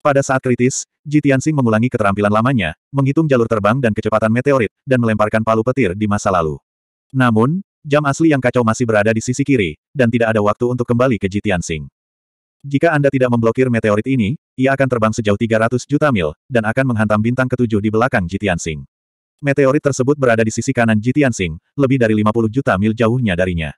Pada saat kritis, Ji Tianxing mengulangi keterampilan lamanya, menghitung jalur terbang dan kecepatan meteorit, dan melemparkan palu petir di masa lalu. Namun, jam asli yang kacau masih berada di sisi kiri, dan tidak ada waktu untuk kembali ke Ji Tianxing. Jika Anda tidak memblokir meteorit ini, ia akan terbang sejauh 300 juta mil, dan akan menghantam bintang ketujuh di belakang Ji Tianxing. Meteorit tersebut berada di sisi kanan Ji Tianxing, lebih dari 50 juta mil jauhnya darinya.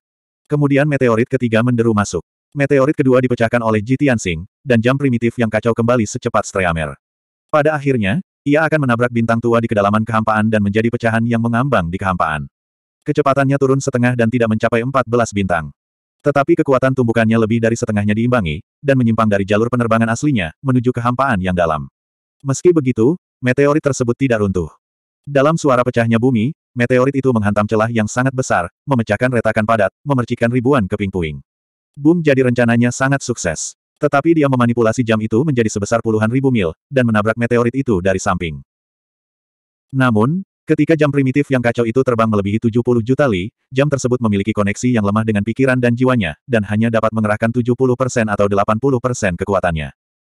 Kemudian meteorit ketiga menderu masuk. Meteorit kedua dipecahkan oleh Ji Tianxing, dan jam primitif yang kacau kembali secepat streamer. Pada akhirnya, ia akan menabrak bintang tua di kedalaman kehampaan dan menjadi pecahan yang mengambang di kehampaan. Kecepatannya turun setengah dan tidak mencapai 14 bintang. Tetapi kekuatan tumbukannya lebih dari setengahnya diimbangi, dan menyimpang dari jalur penerbangan aslinya, menuju kehampaan yang dalam. Meski begitu, meteorit tersebut tidak runtuh. Dalam suara pecahnya bumi, meteorit itu menghantam celah yang sangat besar, memecahkan retakan padat, memercikkan ribuan keping puing. Boom jadi rencananya sangat sukses. Tetapi dia memanipulasi jam itu menjadi sebesar puluhan ribu mil, dan menabrak meteorit itu dari samping. Namun, ketika jam primitif yang kacau itu terbang melebihi 70 juta li, jam tersebut memiliki koneksi yang lemah dengan pikiran dan jiwanya, dan hanya dapat mengerahkan 70% atau 80% kekuatannya.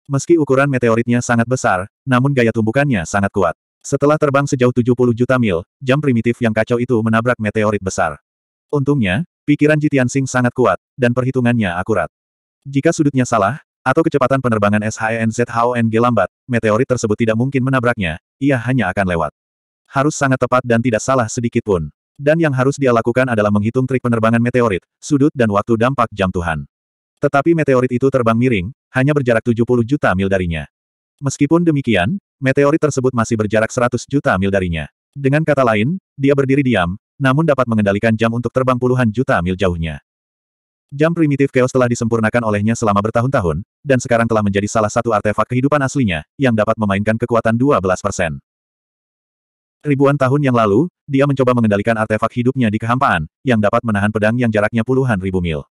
Meski ukuran meteoritnya sangat besar, namun gaya tumbukannya sangat kuat. Setelah terbang sejauh 70 juta mil, jam primitif yang kacau itu menabrak meteorit besar. Untungnya, Pikiran Jitian Sing sangat kuat, dan perhitungannya akurat. Jika sudutnya salah, atau kecepatan penerbangan SHNZHONG lambat, meteorit tersebut tidak mungkin menabraknya, ia hanya akan lewat. Harus sangat tepat dan tidak salah sedikit pun. Dan yang harus dia lakukan adalah menghitung trik penerbangan meteorit, sudut dan waktu dampak jam Tuhan. Tetapi meteorit itu terbang miring, hanya berjarak 70 juta mil darinya. Meskipun demikian, meteorit tersebut masih berjarak 100 juta mil darinya. Dengan kata lain, dia berdiri diam, namun dapat mengendalikan jam untuk terbang puluhan juta mil jauhnya. Jam primitif Chaos telah disempurnakan olehnya selama bertahun-tahun, dan sekarang telah menjadi salah satu artefak kehidupan aslinya, yang dapat memainkan kekuatan 12 Ribuan tahun yang lalu, dia mencoba mengendalikan artefak hidupnya di kehampaan, yang dapat menahan pedang yang jaraknya puluhan ribu mil.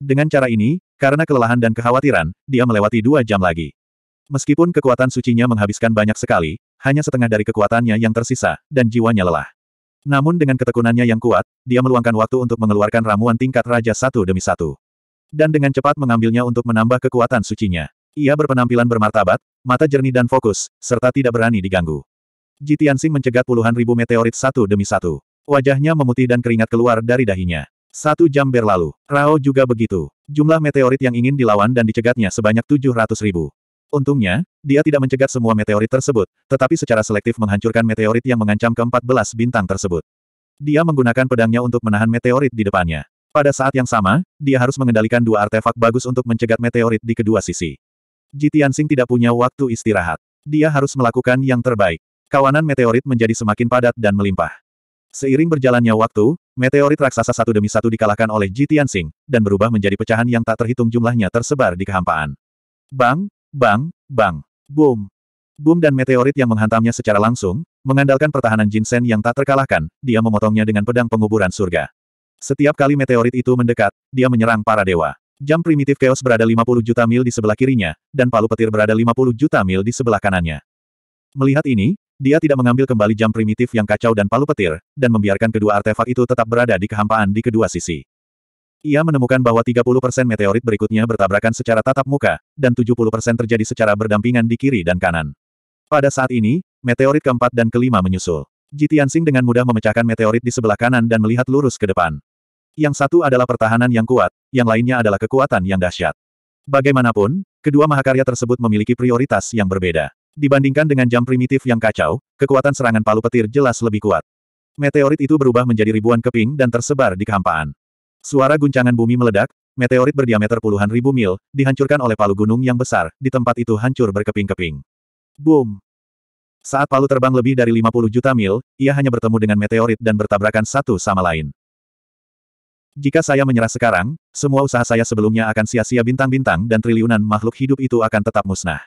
Dengan cara ini, karena kelelahan dan kekhawatiran, dia melewati dua jam lagi. Meskipun kekuatan sucinya menghabiskan banyak sekali, hanya setengah dari kekuatannya yang tersisa, dan jiwanya lelah. Namun dengan ketekunannya yang kuat, dia meluangkan waktu untuk mengeluarkan ramuan tingkat raja satu demi satu. Dan dengan cepat mengambilnya untuk menambah kekuatan sucinya. Ia berpenampilan bermartabat, mata jernih dan fokus, serta tidak berani diganggu. Jitiansing mencegat puluhan ribu meteorit satu demi satu. Wajahnya memutih dan keringat keluar dari dahinya. Satu jam berlalu, Rao juga begitu. Jumlah meteorit yang ingin dilawan dan dicegatnya sebanyak 700 ribu. Untungnya, dia tidak mencegat semua meteorit tersebut, tetapi secara selektif menghancurkan meteorit yang mengancam ke-14 bintang tersebut. Dia menggunakan pedangnya untuk menahan meteorit di depannya. Pada saat yang sama, dia harus mengendalikan dua artefak bagus untuk mencegat meteorit di kedua sisi. Jitiansing tidak punya waktu istirahat. Dia harus melakukan yang terbaik. Kawanan meteorit menjadi semakin padat dan melimpah. Seiring berjalannya waktu, meteorit raksasa satu demi satu dikalahkan oleh Jitiansing, dan berubah menjadi pecahan yang tak terhitung jumlahnya tersebar di kehampaan. Bang, Bang, bang, boom. Boom dan meteorit yang menghantamnya secara langsung, mengandalkan pertahanan Jinsen yang tak terkalahkan, dia memotongnya dengan pedang penguburan surga. Setiap kali meteorit itu mendekat, dia menyerang para dewa. Jam primitif chaos berada 50 juta mil di sebelah kirinya, dan palu petir berada 50 juta mil di sebelah kanannya. Melihat ini, dia tidak mengambil kembali jam primitif yang kacau dan palu petir, dan membiarkan kedua artefak itu tetap berada di kehampaan di kedua sisi. Ia menemukan bahwa 30% meteorit berikutnya bertabrakan secara tatap muka, dan 70% terjadi secara berdampingan di kiri dan kanan. Pada saat ini, meteorit keempat dan kelima menyusul. Jitiansing dengan mudah memecahkan meteorit di sebelah kanan dan melihat lurus ke depan. Yang satu adalah pertahanan yang kuat, yang lainnya adalah kekuatan yang dahsyat. Bagaimanapun, kedua mahakarya tersebut memiliki prioritas yang berbeda. Dibandingkan dengan jam primitif yang kacau, kekuatan serangan palu petir jelas lebih kuat. Meteorit itu berubah menjadi ribuan keping dan tersebar di kehampaan. Suara guncangan bumi meledak, meteorit berdiameter puluhan ribu mil, dihancurkan oleh palu gunung yang besar, di tempat itu hancur berkeping-keping. Boom! Saat palu terbang lebih dari 50 juta mil, ia hanya bertemu dengan meteorit dan bertabrakan satu sama lain. Jika saya menyerah sekarang, semua usaha saya sebelumnya akan sia-sia bintang-bintang dan triliunan makhluk hidup itu akan tetap musnah.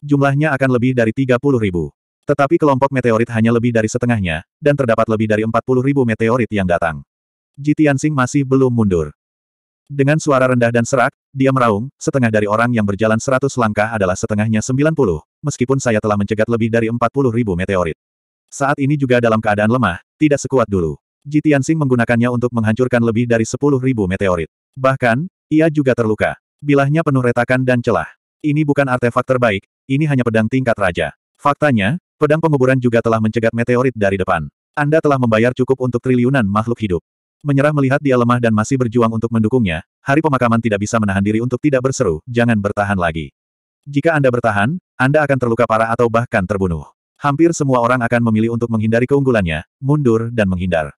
Jumlahnya akan lebih dari 30 ribu. Tetapi kelompok meteorit hanya lebih dari setengahnya, dan terdapat lebih dari 40 ribu meteorit yang datang. Ji Tianxing masih belum mundur. Dengan suara rendah dan serak, dia meraung, setengah dari orang yang berjalan seratus langkah adalah setengahnya sembilan puluh, meskipun saya telah mencegat lebih dari empat puluh ribu meteorit. Saat ini juga dalam keadaan lemah, tidak sekuat dulu. Ji Tianxing menggunakannya untuk menghancurkan lebih dari sepuluh ribu meteorit. Bahkan, ia juga terluka. Bilahnya penuh retakan dan celah. Ini bukan artefak terbaik, ini hanya pedang tingkat raja. Faktanya, pedang penguburan juga telah mencegat meteorit dari depan. Anda telah membayar cukup untuk triliunan makhluk hidup. Menyerah melihat dia lemah dan masih berjuang untuk mendukungnya, hari pemakaman tidak bisa menahan diri untuk tidak berseru, jangan bertahan lagi. Jika Anda bertahan, Anda akan terluka parah atau bahkan terbunuh. Hampir semua orang akan memilih untuk menghindari keunggulannya, mundur dan menghindar.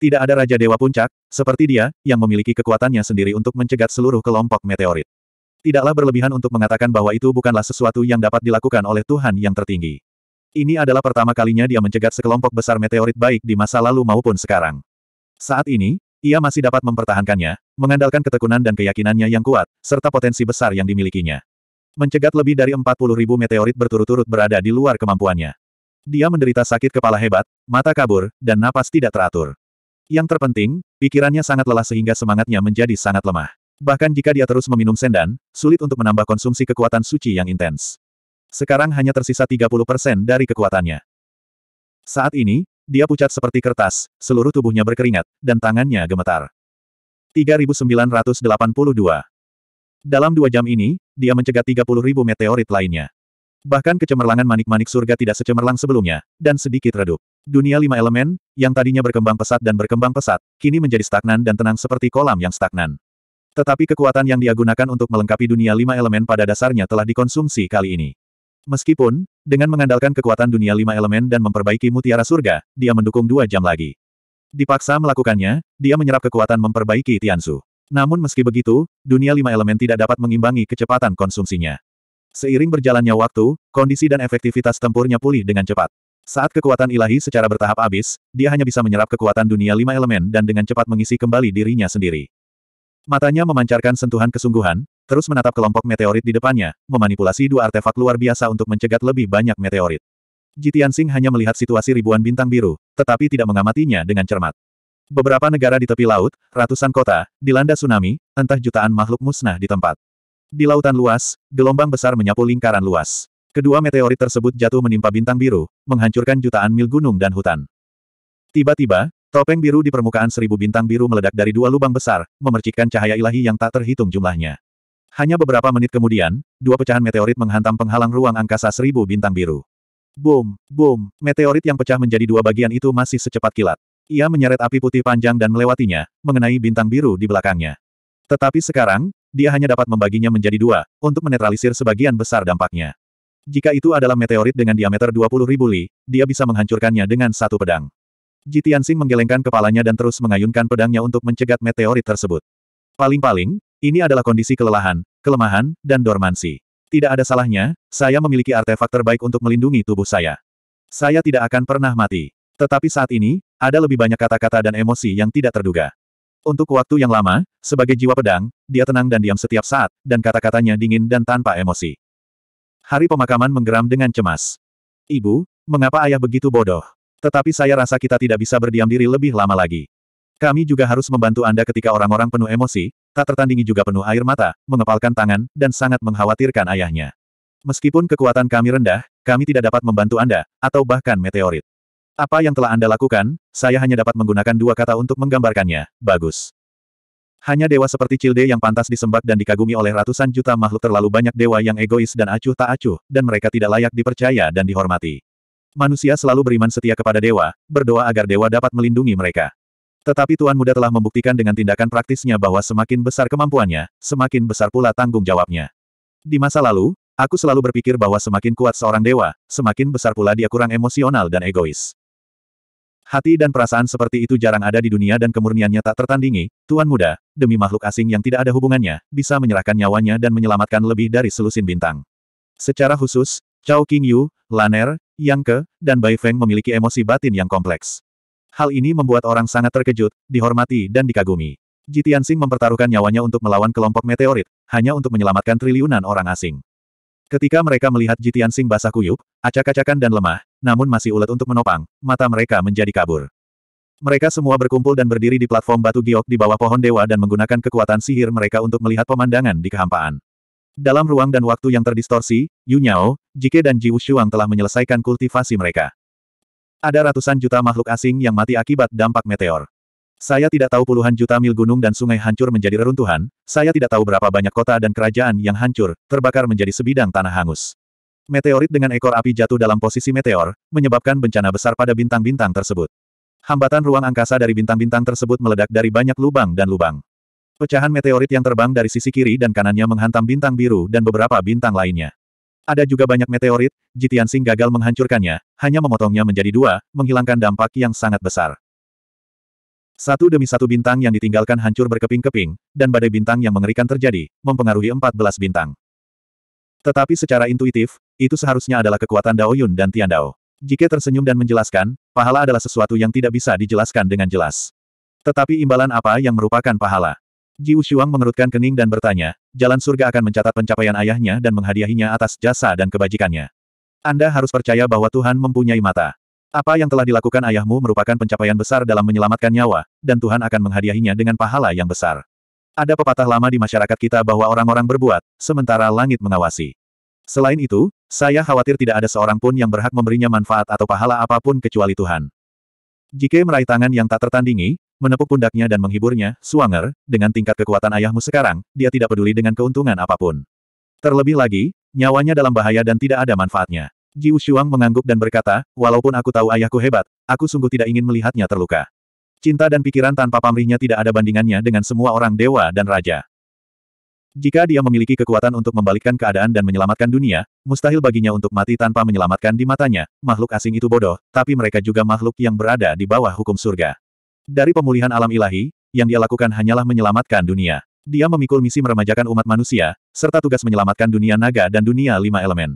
Tidak ada Raja Dewa Puncak, seperti dia, yang memiliki kekuatannya sendiri untuk mencegat seluruh kelompok meteorit. Tidaklah berlebihan untuk mengatakan bahwa itu bukanlah sesuatu yang dapat dilakukan oleh Tuhan yang tertinggi. Ini adalah pertama kalinya dia mencegat sekelompok besar meteorit baik di masa lalu maupun sekarang. Saat ini, ia masih dapat mempertahankannya, mengandalkan ketekunan dan keyakinannya yang kuat, serta potensi besar yang dimilikinya. Mencegat lebih dari 40 ribu meteorit berturut-turut berada di luar kemampuannya. Dia menderita sakit kepala hebat, mata kabur, dan napas tidak teratur. Yang terpenting, pikirannya sangat lelah sehingga semangatnya menjadi sangat lemah. Bahkan jika dia terus meminum sendan, sulit untuk menambah konsumsi kekuatan suci yang intens. Sekarang hanya tersisa 30% dari kekuatannya. Saat ini, dia pucat seperti kertas, seluruh tubuhnya berkeringat, dan tangannya gemetar. 3982 Dalam dua jam ini, dia mencegat ribu meteorit lainnya. Bahkan kecemerlangan manik-manik surga tidak secemerlang sebelumnya, dan sedikit redup. Dunia lima elemen, yang tadinya berkembang pesat dan berkembang pesat, kini menjadi stagnan dan tenang seperti kolam yang stagnan. Tetapi kekuatan yang dia gunakan untuk melengkapi dunia lima elemen pada dasarnya telah dikonsumsi kali ini. Meskipun, dengan mengandalkan kekuatan dunia lima elemen dan memperbaiki mutiara surga, dia mendukung dua jam lagi. Dipaksa melakukannya, dia menyerap kekuatan memperbaiki Tiansu. Namun meski begitu, dunia lima elemen tidak dapat mengimbangi kecepatan konsumsinya. Seiring berjalannya waktu, kondisi dan efektivitas tempurnya pulih dengan cepat. Saat kekuatan ilahi secara bertahap habis, dia hanya bisa menyerap kekuatan dunia lima elemen dan dengan cepat mengisi kembali dirinya sendiri. Matanya memancarkan sentuhan kesungguhan, terus menatap kelompok meteorit di depannya, memanipulasi dua artefak luar biasa untuk mencegat lebih banyak meteorit. Jitian Singh hanya melihat situasi ribuan bintang biru, tetapi tidak mengamatinya dengan cermat. Beberapa negara di tepi laut, ratusan kota, dilanda tsunami, entah jutaan makhluk musnah di tempat. Di lautan luas, gelombang besar menyapu lingkaran luas. Kedua meteorit tersebut jatuh menimpa bintang biru, menghancurkan jutaan mil gunung dan hutan. Tiba-tiba, topeng biru di permukaan seribu bintang biru meledak dari dua lubang besar, memercikkan cahaya ilahi yang tak terhitung jumlahnya. Hanya beberapa menit kemudian, dua pecahan meteorit menghantam penghalang ruang angkasa seribu bintang biru. Boom, boom, meteorit yang pecah menjadi dua bagian itu masih secepat kilat. Ia menyeret api putih panjang dan melewatinya, mengenai bintang biru di belakangnya. Tetapi sekarang, dia hanya dapat membaginya menjadi dua, untuk menetralisir sebagian besar dampaknya. Jika itu adalah meteorit dengan diameter ribu li, dia bisa menghancurkannya dengan satu pedang. Sing menggelengkan kepalanya dan terus mengayunkan pedangnya untuk mencegat meteorit tersebut. Paling-paling, ini adalah kondisi kelelahan, kelemahan, dan dormansi. Tidak ada salahnya, saya memiliki artefak terbaik untuk melindungi tubuh saya. Saya tidak akan pernah mati. Tetapi saat ini, ada lebih banyak kata-kata dan emosi yang tidak terduga. Untuk waktu yang lama, sebagai jiwa pedang, dia tenang dan diam setiap saat, dan kata-katanya dingin dan tanpa emosi. Hari pemakaman menggeram dengan cemas. Ibu, mengapa ayah begitu bodoh? Tetapi saya rasa kita tidak bisa berdiam diri lebih lama lagi. Kami juga harus membantu Anda ketika orang-orang penuh emosi, tak tertandingi juga penuh air mata, mengepalkan tangan, dan sangat mengkhawatirkan ayahnya. Meskipun kekuatan kami rendah, kami tidak dapat membantu Anda, atau bahkan meteorit. Apa yang telah Anda lakukan, saya hanya dapat menggunakan dua kata untuk menggambarkannya, bagus. Hanya dewa seperti Cilde yang pantas disembah dan dikagumi oleh ratusan juta makhluk terlalu banyak dewa yang egois dan acuh tak acuh, dan mereka tidak layak dipercaya dan dihormati. Manusia selalu beriman setia kepada dewa, berdoa agar dewa dapat melindungi mereka. Tetapi Tuan Muda telah membuktikan dengan tindakan praktisnya bahwa semakin besar kemampuannya, semakin besar pula tanggung jawabnya. Di masa lalu, aku selalu berpikir bahwa semakin kuat seorang dewa, semakin besar pula dia kurang emosional dan egois. Hati dan perasaan seperti itu jarang ada di dunia dan kemurniannya tak tertandingi, Tuan Muda, demi makhluk asing yang tidak ada hubungannya, bisa menyerahkan nyawanya dan menyelamatkan lebih dari selusin bintang. Secara khusus, Chao King Yu, Laner, Yang Ke, dan Bai Feng memiliki emosi batin yang kompleks. Hal ini membuat orang sangat terkejut, dihormati dan dikagumi. Jitiansing mempertaruhkan nyawanya untuk melawan kelompok meteorit, hanya untuk menyelamatkan triliunan orang asing. Ketika mereka melihat Jitiansing basah kuyup, acak-acakan dan lemah, namun masih ulet untuk menopang, mata mereka menjadi kabur. Mereka semua berkumpul dan berdiri di platform batu giok di bawah pohon dewa dan menggunakan kekuatan sihir mereka untuk melihat pemandangan di kehampaan. Dalam ruang dan waktu yang terdistorsi, Yu Nyao, Jike dan Ji Wushuang telah menyelesaikan kultivasi mereka. Ada ratusan juta makhluk asing yang mati akibat dampak meteor. Saya tidak tahu puluhan juta mil gunung dan sungai hancur menjadi reruntuhan, saya tidak tahu berapa banyak kota dan kerajaan yang hancur, terbakar menjadi sebidang tanah hangus. Meteorit dengan ekor api jatuh dalam posisi meteor, menyebabkan bencana besar pada bintang-bintang tersebut. Hambatan ruang angkasa dari bintang-bintang tersebut meledak dari banyak lubang dan lubang. Pecahan meteorit yang terbang dari sisi kiri dan kanannya menghantam bintang biru dan beberapa bintang lainnya. Ada juga banyak meteorit, Jitian Sing gagal menghancurkannya, hanya memotongnya menjadi dua, menghilangkan dampak yang sangat besar. Satu demi satu bintang yang ditinggalkan hancur berkeping-keping, dan badai bintang yang mengerikan terjadi, mempengaruhi empat belas bintang. Tetapi secara intuitif, itu seharusnya adalah kekuatan Dao Yun dan Tian Dao. Jika tersenyum dan menjelaskan, pahala adalah sesuatu yang tidak bisa dijelaskan dengan jelas. Tetapi imbalan apa yang merupakan pahala? Ji Ushuang mengerutkan kening dan bertanya, jalan surga akan mencatat pencapaian ayahnya dan menghadiahinya atas jasa dan kebajikannya. Anda harus percaya bahwa Tuhan mempunyai mata. Apa yang telah dilakukan ayahmu merupakan pencapaian besar dalam menyelamatkan nyawa, dan Tuhan akan menghadiahinya dengan pahala yang besar. Ada pepatah lama di masyarakat kita bahwa orang-orang berbuat, sementara langit mengawasi. Selain itu, saya khawatir tidak ada seorang pun yang berhak memberinya manfaat atau pahala apapun kecuali Tuhan. Jika meraih tangan yang tak tertandingi, menepuk pundaknya dan menghiburnya, Suanger, dengan tingkat kekuatan ayahmu sekarang, dia tidak peduli dengan keuntungan apapun. Terlebih lagi, nyawanya dalam bahaya dan tidak ada manfaatnya. Ji Ushuang mengangguk dan berkata, walaupun aku tahu ayahku hebat, aku sungguh tidak ingin melihatnya terluka. Cinta dan pikiran tanpa pamrihnya tidak ada bandingannya dengan semua orang dewa dan raja. Jika dia memiliki kekuatan untuk membalikkan keadaan dan menyelamatkan dunia, mustahil baginya untuk mati tanpa menyelamatkan di matanya, makhluk asing itu bodoh, tapi mereka juga makhluk yang berada di bawah hukum surga. Dari pemulihan alam ilahi, yang dia lakukan hanyalah menyelamatkan dunia. Dia memikul misi meremajakan umat manusia, serta tugas menyelamatkan dunia naga dan dunia lima elemen.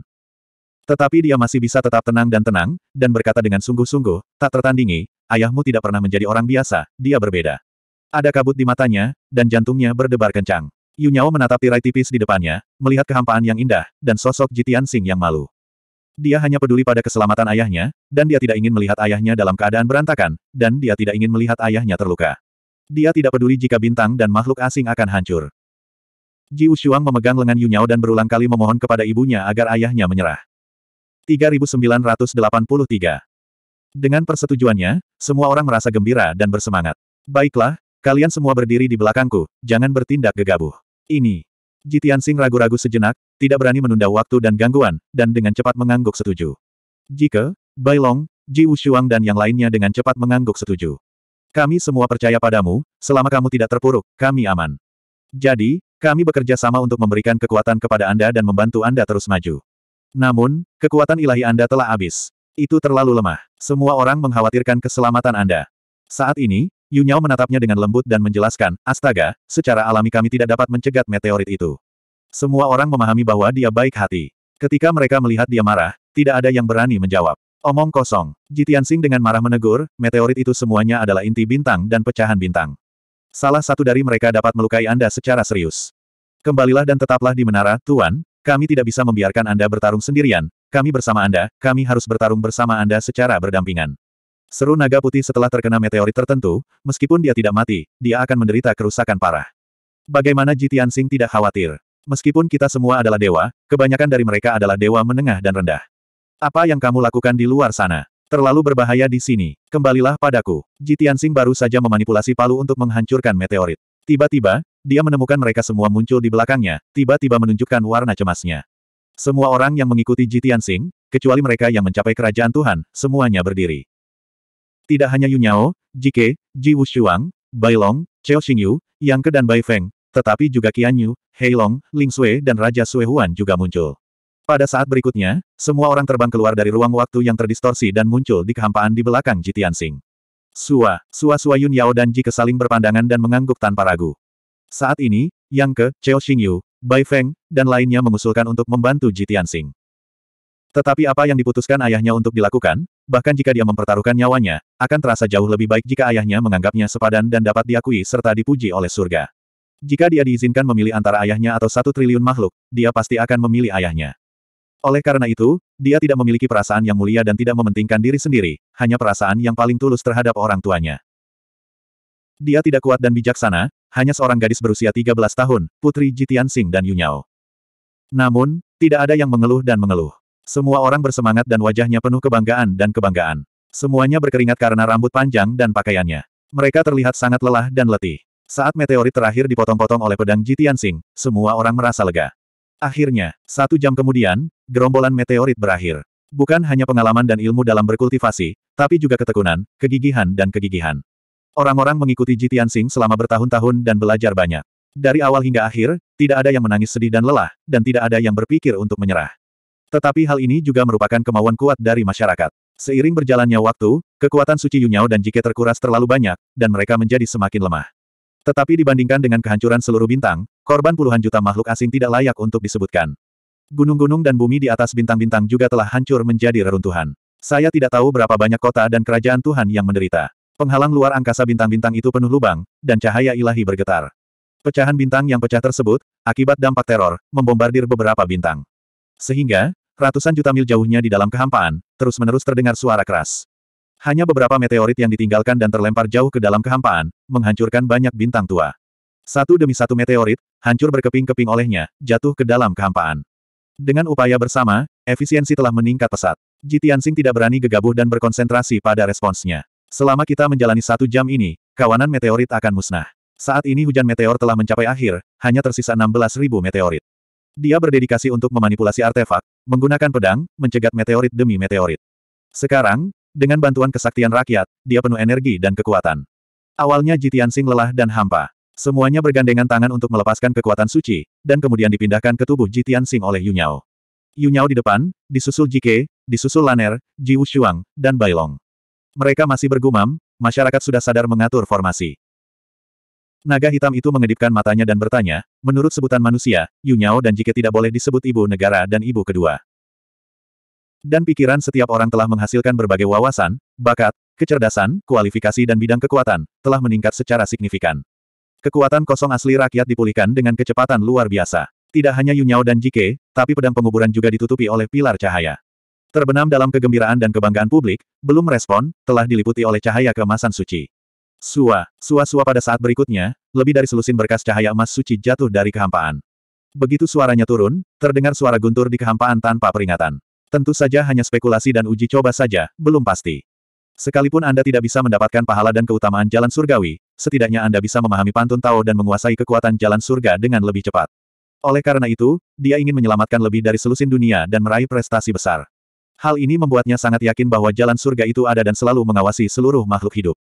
Tetapi dia masih bisa tetap tenang dan tenang, dan berkata dengan sungguh-sungguh, tak tertandingi, ayahmu tidak pernah menjadi orang biasa, dia berbeda. Ada kabut di matanya, dan jantungnya berdebar kencang. Yunyao menatap tirai tipis di depannya, melihat kehampaan yang indah, dan sosok Jitian Sing yang malu dia hanya peduli pada keselamatan ayahnya, dan dia tidak ingin melihat ayahnya dalam keadaan berantakan, dan dia tidak ingin melihat ayahnya terluka. Dia tidak peduli jika bintang dan makhluk asing akan hancur. Ji Ushuang memegang lengan Yunyao dan berulang kali memohon kepada ibunya agar ayahnya menyerah. 3983 Dengan persetujuannya, semua orang merasa gembira dan bersemangat. Baiklah, kalian semua berdiri di belakangku, jangan bertindak gegabah. Ini, Jitian Sing ragu-ragu sejenak, tidak berani menunda waktu dan gangguan, dan dengan cepat mengangguk setuju. Jike, Bailong, Ji Wushuang dan yang lainnya dengan cepat mengangguk setuju. Kami semua percaya padamu, selama kamu tidak terpuruk, kami aman. Jadi, kami bekerja sama untuk memberikan kekuatan kepada Anda dan membantu Anda terus maju. Namun, kekuatan ilahi Anda telah habis. Itu terlalu lemah. Semua orang mengkhawatirkan keselamatan Anda. Saat ini, Yunyao menatapnya dengan lembut dan menjelaskan, astaga, secara alami kami tidak dapat mencegat meteorit itu. Semua orang memahami bahwa dia baik hati. Ketika mereka melihat dia marah, tidak ada yang berani menjawab. Omong kosong. Sing dengan marah menegur, meteorit itu semuanya adalah inti bintang dan pecahan bintang. Salah satu dari mereka dapat melukai Anda secara serius. Kembalilah dan tetaplah di menara, Tuan, kami tidak bisa membiarkan Anda bertarung sendirian, kami bersama Anda, kami harus bertarung bersama Anda secara berdampingan. Seru naga putih setelah terkena meteorit tertentu, meskipun dia tidak mati, dia akan menderita kerusakan parah. Bagaimana Jitian Sing tidak khawatir? Meskipun kita semua adalah dewa, kebanyakan dari mereka adalah dewa menengah dan rendah. Apa yang kamu lakukan di luar sana? Terlalu berbahaya di sini. Kembalilah padaku. Jitian Sing baru saja memanipulasi palu untuk menghancurkan meteorit. Tiba-tiba, dia menemukan mereka semua muncul di belakangnya, tiba-tiba menunjukkan warna cemasnya. Semua orang yang mengikuti Jitian Sing, kecuali mereka yang mencapai kerajaan Tuhan, semuanya berdiri. Tidak hanya Yu Nyao, Jike, Ji Wushuang, Bai Long, Cheo Xingyu, Yang Ke dan Bai Feng, tetapi juga Qian Yu, Hei Long, Ling Sui dan Raja Sui Huan juga muncul. Pada saat berikutnya, semua orang terbang keluar dari ruang waktu yang terdistorsi dan muncul di kehampaan di belakang Ji Tianxing. Sua, Sua Sua Yun Yao dan Ji saling berpandangan dan mengangguk tanpa ragu. Saat ini, Yang Ke, Cheo Xingyu, Bai Feng, dan lainnya mengusulkan untuk membantu Ji Tianxing. Tetapi apa yang diputuskan ayahnya untuk dilakukan, bahkan jika dia mempertaruhkan nyawanya, akan terasa jauh lebih baik jika ayahnya menganggapnya sepadan dan dapat diakui serta dipuji oleh surga. Jika dia diizinkan memilih antara ayahnya atau satu triliun makhluk, dia pasti akan memilih ayahnya. Oleh karena itu, dia tidak memiliki perasaan yang mulia dan tidak mementingkan diri sendiri, hanya perasaan yang paling tulus terhadap orang tuanya. Dia tidak kuat dan bijaksana, hanya seorang gadis berusia 13 tahun, putri Jitian Singh dan Yunyao. Namun, tidak ada yang mengeluh dan mengeluh. Semua orang bersemangat dan wajahnya penuh kebanggaan dan kebanggaan. Semuanya berkeringat karena rambut panjang dan pakaiannya. Mereka terlihat sangat lelah dan letih. Saat meteorit terakhir dipotong-potong oleh pedang Jitian Sing, semua orang merasa lega. Akhirnya, satu jam kemudian, gerombolan meteorit berakhir. Bukan hanya pengalaman dan ilmu dalam berkultivasi, tapi juga ketekunan, kegigihan dan kegigihan. Orang-orang mengikuti Jitian Sing selama bertahun-tahun dan belajar banyak. Dari awal hingga akhir, tidak ada yang menangis sedih dan lelah, dan tidak ada yang berpikir untuk menyerah. Tetapi hal ini juga merupakan kemauan kuat dari masyarakat. Seiring berjalannya waktu, kekuatan suci Yunyao dan Jike terkuras terlalu banyak, dan mereka menjadi semakin lemah. Tetapi dibandingkan dengan kehancuran seluruh bintang, korban puluhan juta makhluk asing tidak layak untuk disebutkan. Gunung-gunung dan bumi di atas bintang-bintang juga telah hancur menjadi reruntuhan. Saya tidak tahu berapa banyak kota dan kerajaan Tuhan yang menderita. Penghalang luar angkasa bintang-bintang itu penuh lubang, dan cahaya ilahi bergetar. Pecahan bintang yang pecah tersebut, akibat dampak teror, membombardir beberapa bintang. Sehingga, ratusan juta mil jauhnya di dalam kehampaan, terus-menerus terdengar suara keras. Hanya beberapa meteorit yang ditinggalkan dan terlempar jauh ke dalam kehampaan, menghancurkan banyak bintang tua. Satu demi satu meteorit, hancur berkeping-keping olehnya, jatuh ke dalam kehampaan. Dengan upaya bersama, efisiensi telah meningkat pesat. Jitiansing tidak berani gegabah dan berkonsentrasi pada responsnya. Selama kita menjalani satu jam ini, kawanan meteorit akan musnah. Saat ini hujan meteor telah mencapai akhir, hanya tersisa 16.000 meteorit. Dia berdedikasi untuk memanipulasi artefak, menggunakan pedang, mencegat meteorit demi meteorit. Sekarang, dengan bantuan kesaktian rakyat, dia penuh energi dan kekuatan. Awalnya Jitian Sing lelah dan hampa. Semuanya bergandengan tangan untuk melepaskan kekuatan suci, dan kemudian dipindahkan ke tubuh Jitian Sing oleh Yunyao. Yunyao di depan, disusul Jike, disusul Laner, Ji Wushuang, dan Bailong. Mereka masih bergumam, masyarakat sudah sadar mengatur formasi. Naga hitam itu mengedipkan matanya dan bertanya, menurut sebutan manusia, Yu dan Jike tidak boleh disebut ibu negara dan ibu kedua. Dan pikiran setiap orang telah menghasilkan berbagai wawasan, bakat, kecerdasan, kualifikasi dan bidang kekuatan, telah meningkat secara signifikan. Kekuatan kosong asli rakyat dipulihkan dengan kecepatan luar biasa. Tidak hanya Yu dan Jike, tapi pedang penguburan juga ditutupi oleh pilar cahaya. Terbenam dalam kegembiraan dan kebanggaan publik, belum respon, telah diliputi oleh cahaya keemasan suci. Sua, sua-sua pada saat berikutnya, lebih dari selusin berkas cahaya emas suci jatuh dari kehampaan. Begitu suaranya turun, terdengar suara guntur di kehampaan tanpa peringatan. Tentu saja hanya spekulasi dan uji coba saja, belum pasti. Sekalipun Anda tidak bisa mendapatkan pahala dan keutamaan jalan surgawi, setidaknya Anda bisa memahami pantun Tao dan menguasai kekuatan jalan surga dengan lebih cepat. Oleh karena itu, dia ingin menyelamatkan lebih dari selusin dunia dan meraih prestasi besar. Hal ini membuatnya sangat yakin bahwa jalan surga itu ada dan selalu mengawasi seluruh makhluk hidup.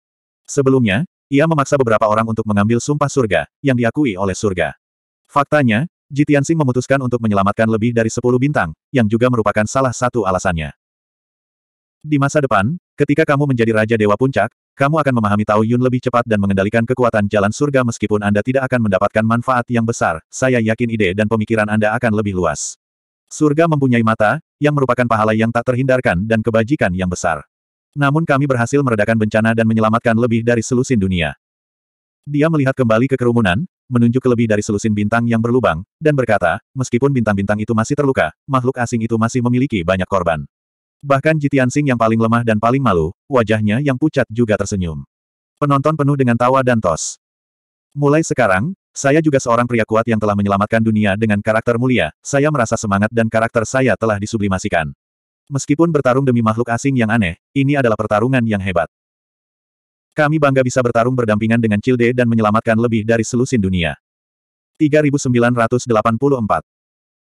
Sebelumnya, ia memaksa beberapa orang untuk mengambil sumpah surga, yang diakui oleh surga. Faktanya, Jitiansing memutuskan untuk menyelamatkan lebih dari 10 bintang, yang juga merupakan salah satu alasannya. Di masa depan, ketika kamu menjadi Raja Dewa Puncak, kamu akan memahami Tao Yun lebih cepat dan mengendalikan kekuatan jalan surga meskipun Anda tidak akan mendapatkan manfaat yang besar, saya yakin ide dan pemikiran Anda akan lebih luas. Surga mempunyai mata, yang merupakan pahala yang tak terhindarkan dan kebajikan yang besar. Namun kami berhasil meredakan bencana dan menyelamatkan lebih dari selusin dunia. Dia melihat kembali ke kerumunan, menunjuk ke lebih dari selusin bintang yang berlubang, dan berkata, meskipun bintang-bintang itu masih terluka, makhluk asing itu masih memiliki banyak korban. Bahkan Jitian Sing yang paling lemah dan paling malu, wajahnya yang pucat juga tersenyum. Penonton penuh dengan tawa dan tos. Mulai sekarang, saya juga seorang pria kuat yang telah menyelamatkan dunia dengan karakter mulia, saya merasa semangat dan karakter saya telah disublimasikan. Meskipun bertarung demi makhluk asing yang aneh, ini adalah pertarungan yang hebat. Kami bangga bisa bertarung berdampingan dengan Childe dan menyelamatkan lebih dari selusin dunia. 3984.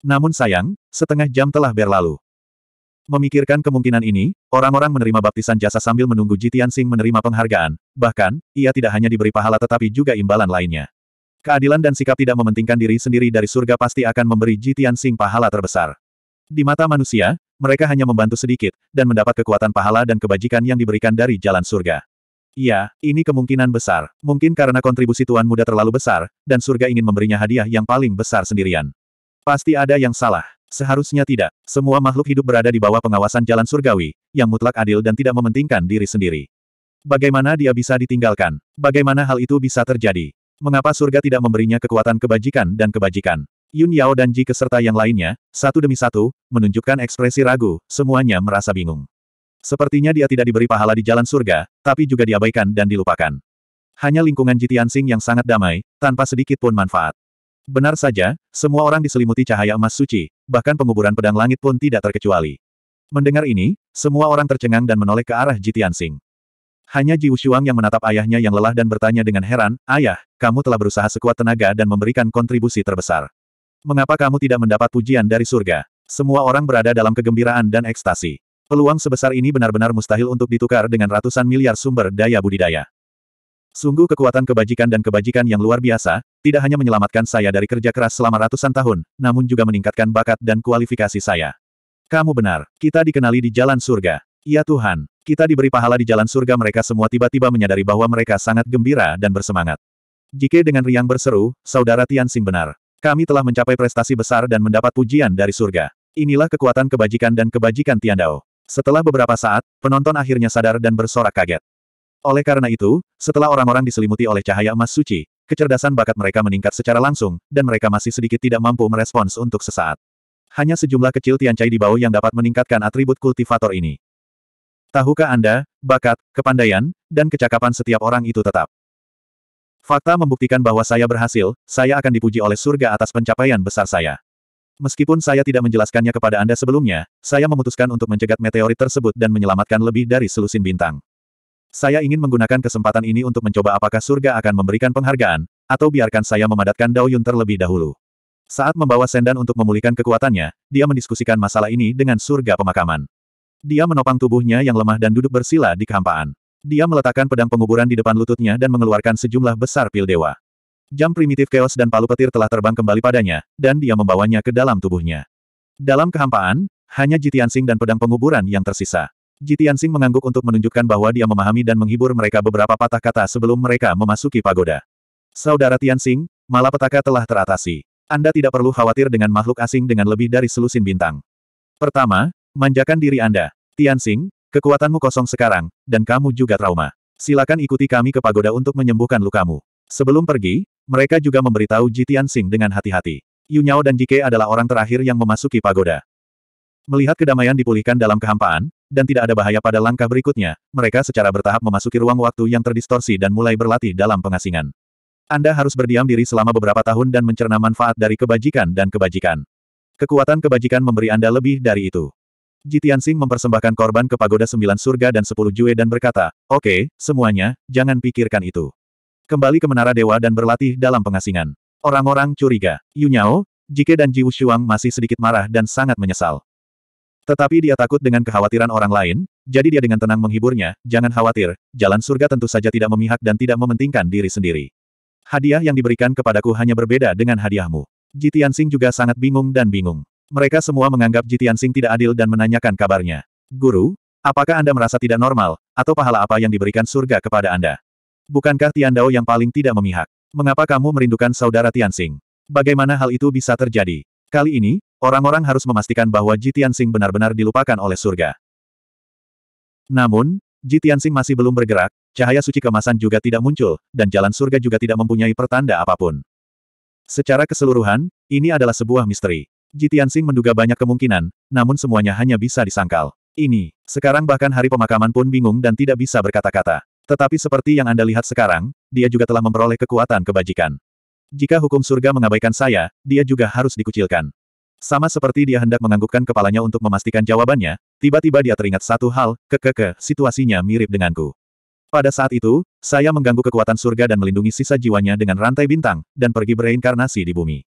Namun sayang, setengah jam telah berlalu. Memikirkan kemungkinan ini, orang-orang menerima baptisan jasa sambil menunggu Jitian Sing menerima penghargaan, bahkan, ia tidak hanya diberi pahala tetapi juga imbalan lainnya. Keadilan dan sikap tidak mementingkan diri sendiri dari surga pasti akan memberi Jitian Sing pahala terbesar. Di mata manusia, mereka hanya membantu sedikit, dan mendapat kekuatan pahala dan kebajikan yang diberikan dari jalan surga. Iya, ini kemungkinan besar. Mungkin karena kontribusi Tuan Muda terlalu besar, dan surga ingin memberinya hadiah yang paling besar sendirian. Pasti ada yang salah. Seharusnya tidak. Semua makhluk hidup berada di bawah pengawasan jalan surgawi, yang mutlak adil dan tidak mementingkan diri sendiri. Bagaimana dia bisa ditinggalkan? Bagaimana hal itu bisa terjadi? Mengapa surga tidak memberinya kekuatan kebajikan dan kebajikan? Yun Yao dan Ji keserta yang lainnya, satu demi satu, menunjukkan ekspresi ragu, semuanya merasa bingung. Sepertinya dia tidak diberi pahala di jalan surga, tapi juga diabaikan dan dilupakan. Hanya lingkungan Tianxing yang sangat damai, tanpa sedikit pun manfaat. Benar saja, semua orang diselimuti cahaya emas suci, bahkan penguburan pedang langit pun tidak terkecuali. Mendengar ini, semua orang tercengang dan menoleh ke arah Tianxing. Hanya Ji Wushuang yang menatap ayahnya yang lelah dan bertanya dengan heran, Ayah, kamu telah berusaha sekuat tenaga dan memberikan kontribusi terbesar. Mengapa kamu tidak mendapat pujian dari surga? Semua orang berada dalam kegembiraan dan ekstasi. Peluang sebesar ini benar-benar mustahil untuk ditukar dengan ratusan miliar sumber daya budidaya. Sungguh kekuatan kebajikan dan kebajikan yang luar biasa, tidak hanya menyelamatkan saya dari kerja keras selama ratusan tahun, namun juga meningkatkan bakat dan kualifikasi saya. Kamu benar, kita dikenali di jalan surga. Ya Tuhan, kita diberi pahala di jalan surga mereka semua tiba-tiba menyadari bahwa mereka sangat gembira dan bersemangat. Jike dengan riang berseru, Saudara Tianxing benar. Kami telah mencapai prestasi besar dan mendapat pujian dari surga. Inilah kekuatan kebajikan dan kebajikan Tiandao. Setelah beberapa saat, penonton akhirnya sadar dan bersorak kaget. Oleh karena itu, setelah orang-orang diselimuti oleh cahaya emas suci, kecerdasan bakat mereka meningkat secara langsung, dan mereka masih sedikit tidak mampu merespons untuk sesaat. Hanya sejumlah kecil tiancai di bawah yang dapat meningkatkan atribut kultivator ini. Tahukah Anda, bakat, kepandaian, dan kecakapan setiap orang itu tetap Fakta membuktikan bahwa saya berhasil, saya akan dipuji oleh surga atas pencapaian besar saya. Meskipun saya tidak menjelaskannya kepada Anda sebelumnya, saya memutuskan untuk mencegat meteorit tersebut dan menyelamatkan lebih dari selusin bintang. Saya ingin menggunakan kesempatan ini untuk mencoba apakah surga akan memberikan penghargaan, atau biarkan saya memadatkan Daoyun terlebih dahulu. Saat membawa Sendan untuk memulihkan kekuatannya, dia mendiskusikan masalah ini dengan surga pemakaman. Dia menopang tubuhnya yang lemah dan duduk bersila di kehampaan. Dia meletakkan pedang penguburan di depan lututnya dan mengeluarkan sejumlah besar pil dewa. Jam primitif chaos dan palu petir telah terbang kembali padanya, dan dia membawanya ke dalam tubuhnya. Dalam kehampaan, hanya Jitiansing dan pedang penguburan yang tersisa. Jitiansing mengangguk untuk menunjukkan bahwa dia memahami dan menghibur mereka beberapa patah kata sebelum mereka memasuki pagoda. Saudara Tiansing, malapetaka telah teratasi. Anda tidak perlu khawatir dengan makhluk asing dengan lebih dari selusin bintang. Pertama, manjakan diri Anda. Tiansing, Kekuatanmu kosong sekarang, dan kamu juga trauma. Silakan ikuti kami ke pagoda untuk menyembuhkan lukamu. Sebelum pergi, mereka juga memberitahu Jitian Sing dengan hati-hati. Yunyao dan Jike adalah orang terakhir yang memasuki pagoda. Melihat kedamaian dipulihkan dalam kehampaan, dan tidak ada bahaya pada langkah berikutnya, mereka secara bertahap memasuki ruang waktu yang terdistorsi dan mulai berlatih dalam pengasingan. Anda harus berdiam diri selama beberapa tahun dan mencerna manfaat dari kebajikan dan kebajikan. Kekuatan kebajikan memberi Anda lebih dari itu. Sing mempersembahkan korban ke pagoda sembilan surga dan sepuluh jue dan berkata, Oke, okay, semuanya, jangan pikirkan itu. Kembali ke menara dewa dan berlatih dalam pengasingan. Orang-orang curiga. Yunyao, Jike dan Ji Wushuang masih sedikit marah dan sangat menyesal. Tetapi dia takut dengan kekhawatiran orang lain, jadi dia dengan tenang menghiburnya, jangan khawatir, jalan surga tentu saja tidak memihak dan tidak mementingkan diri sendiri. Hadiah yang diberikan kepadaku hanya berbeda dengan hadiahmu. Sing juga sangat bingung dan bingung. Mereka semua menganggap Jitiansing tidak adil dan menanyakan kabarnya. Guru, apakah Anda merasa tidak normal, atau pahala apa yang diberikan surga kepada Anda? Bukankah Tian Dao yang paling tidak memihak? Mengapa kamu merindukan saudara Tian Sing? Bagaimana hal itu bisa terjadi? Kali ini, orang-orang harus memastikan bahwa Jitiansing benar-benar dilupakan oleh surga. Namun, Jitiansing masih belum bergerak, cahaya suci kemasan juga tidak muncul, dan jalan surga juga tidak mempunyai pertanda apapun. Secara keseluruhan, ini adalah sebuah misteri. Jitian Sing menduga banyak kemungkinan, namun semuanya hanya bisa disangkal. Ini, sekarang bahkan hari pemakaman pun bingung dan tidak bisa berkata-kata. Tetapi seperti yang Anda lihat sekarang, dia juga telah memperoleh kekuatan kebajikan. Jika hukum surga mengabaikan saya, dia juga harus dikucilkan. Sama seperti dia hendak menganggukkan kepalanya untuk memastikan jawabannya, tiba-tiba dia teringat satu hal, kekeke, situasinya mirip denganku. Pada saat itu, saya mengganggu kekuatan surga dan melindungi sisa jiwanya dengan rantai bintang, dan pergi bereinkarnasi di bumi.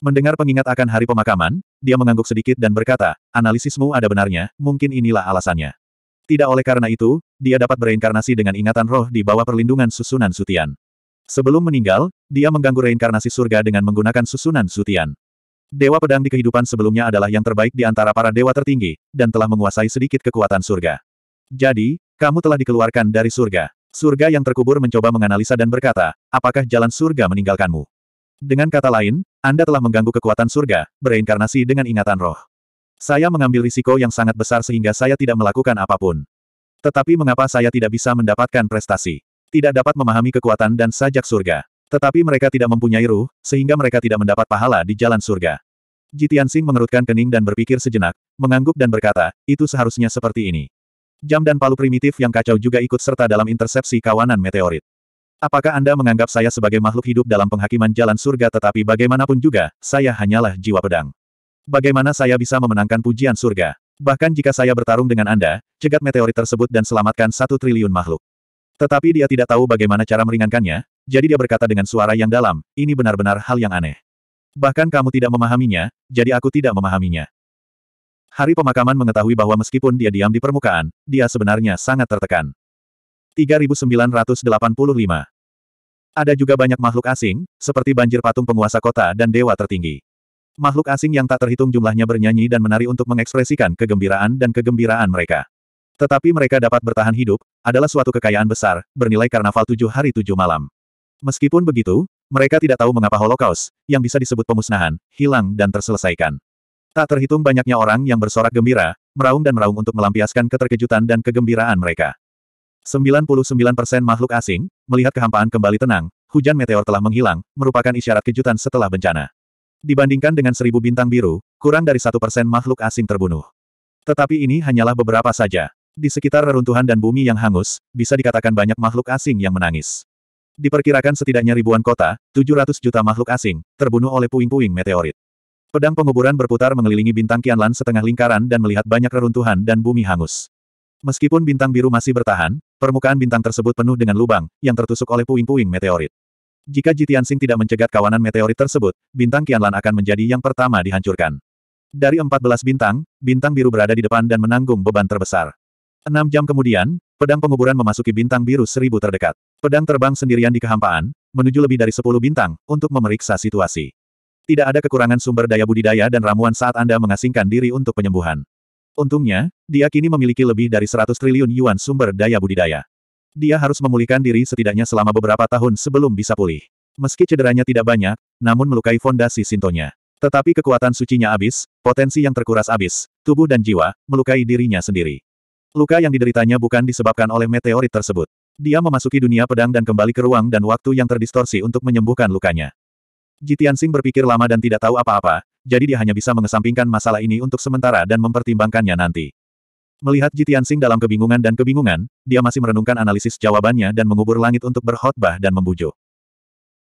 Mendengar pengingat akan hari pemakaman, dia mengangguk sedikit dan berkata, analisismu ada benarnya, mungkin inilah alasannya. Tidak oleh karena itu, dia dapat bereinkarnasi dengan ingatan roh di bawah perlindungan susunan sutian. Sebelum meninggal, dia mengganggu reinkarnasi surga dengan menggunakan susunan sutian. Dewa pedang di kehidupan sebelumnya adalah yang terbaik di antara para dewa tertinggi, dan telah menguasai sedikit kekuatan surga. Jadi, kamu telah dikeluarkan dari surga. Surga yang terkubur mencoba menganalisa dan berkata, apakah jalan surga meninggalkanmu? Dengan kata lain, anda telah mengganggu kekuatan surga, bereinkarnasi dengan ingatan roh. Saya mengambil risiko yang sangat besar sehingga saya tidak melakukan apapun. Tetapi mengapa saya tidak bisa mendapatkan prestasi? Tidak dapat memahami kekuatan dan sajak surga. Tetapi mereka tidak mempunyai ruh, sehingga mereka tidak mendapat pahala di jalan surga. Jitian Sing mengerutkan kening dan berpikir sejenak, mengangguk dan berkata, itu seharusnya seperti ini. Jam dan palu primitif yang kacau juga ikut serta dalam intersepsi kawanan meteorit. Apakah Anda menganggap saya sebagai makhluk hidup dalam penghakiman jalan surga tetapi bagaimanapun juga, saya hanyalah jiwa pedang. Bagaimana saya bisa memenangkan pujian surga? Bahkan jika saya bertarung dengan Anda, cegat meteorit tersebut dan selamatkan satu triliun makhluk. Tetapi dia tidak tahu bagaimana cara meringankannya, jadi dia berkata dengan suara yang dalam, ini benar-benar hal yang aneh. Bahkan kamu tidak memahaminya, jadi aku tidak memahaminya. Hari pemakaman mengetahui bahwa meskipun dia diam di permukaan, dia sebenarnya sangat tertekan. 3985. Ada juga banyak makhluk asing, seperti banjir patung penguasa kota dan dewa tertinggi. Makhluk asing yang tak terhitung jumlahnya bernyanyi dan menari untuk mengekspresikan kegembiraan dan kegembiraan mereka. Tetapi mereka dapat bertahan hidup, adalah suatu kekayaan besar, bernilai karnaval tujuh hari tujuh malam. Meskipun begitu, mereka tidak tahu mengapa Holocaust, yang bisa disebut pemusnahan, hilang dan terselesaikan. Tak terhitung banyaknya orang yang bersorak gembira, meraung dan meraung untuk melampiaskan keterkejutan dan kegembiraan mereka. 99% makhluk asing, melihat kehampaan kembali tenang, hujan meteor telah menghilang, merupakan isyarat kejutan setelah bencana. Dibandingkan dengan seribu bintang biru, kurang dari satu persen makhluk asing terbunuh. Tetapi ini hanyalah beberapa saja. Di sekitar reruntuhan dan bumi yang hangus, bisa dikatakan banyak makhluk asing yang menangis. Diperkirakan setidaknya ribuan kota, 700 juta makhluk asing, terbunuh oleh puing-puing meteorit. Pedang penguburan berputar mengelilingi bintang Kianlan setengah lingkaran dan melihat banyak reruntuhan dan bumi hangus. Meskipun bintang biru masih bertahan, permukaan bintang tersebut penuh dengan lubang, yang tertusuk oleh puing-puing meteorit. Jika Jitian Sing tidak mencegat kawanan meteorit tersebut, bintang Qianlan akan menjadi yang pertama dihancurkan. Dari 14 bintang, bintang biru berada di depan dan menanggung beban terbesar. Enam jam kemudian, pedang penguburan memasuki bintang biru seribu terdekat. Pedang terbang sendirian di kehampaan, menuju lebih dari sepuluh bintang, untuk memeriksa situasi. Tidak ada kekurangan sumber daya budidaya dan ramuan saat Anda mengasingkan diri untuk penyembuhan. Untungnya, dia kini memiliki lebih dari 100 triliun yuan sumber daya budidaya. Dia harus memulihkan diri setidaknya selama beberapa tahun sebelum bisa pulih. Meski cederanya tidak banyak, namun melukai fondasi Sintonya. Tetapi kekuatan sucinya habis, potensi yang terkuras habis, tubuh dan jiwa, melukai dirinya sendiri. Luka yang dideritanya bukan disebabkan oleh meteorit tersebut. Dia memasuki dunia pedang dan kembali ke ruang dan waktu yang terdistorsi untuk menyembuhkan lukanya. Jitian Jitiansing berpikir lama dan tidak tahu apa-apa, jadi dia hanya bisa mengesampingkan masalah ini untuk sementara dan mempertimbangkannya nanti. Melihat Jitian Jitiansing dalam kebingungan dan kebingungan, dia masih merenungkan analisis jawabannya dan mengubur langit untuk berkhotbah dan membujuk.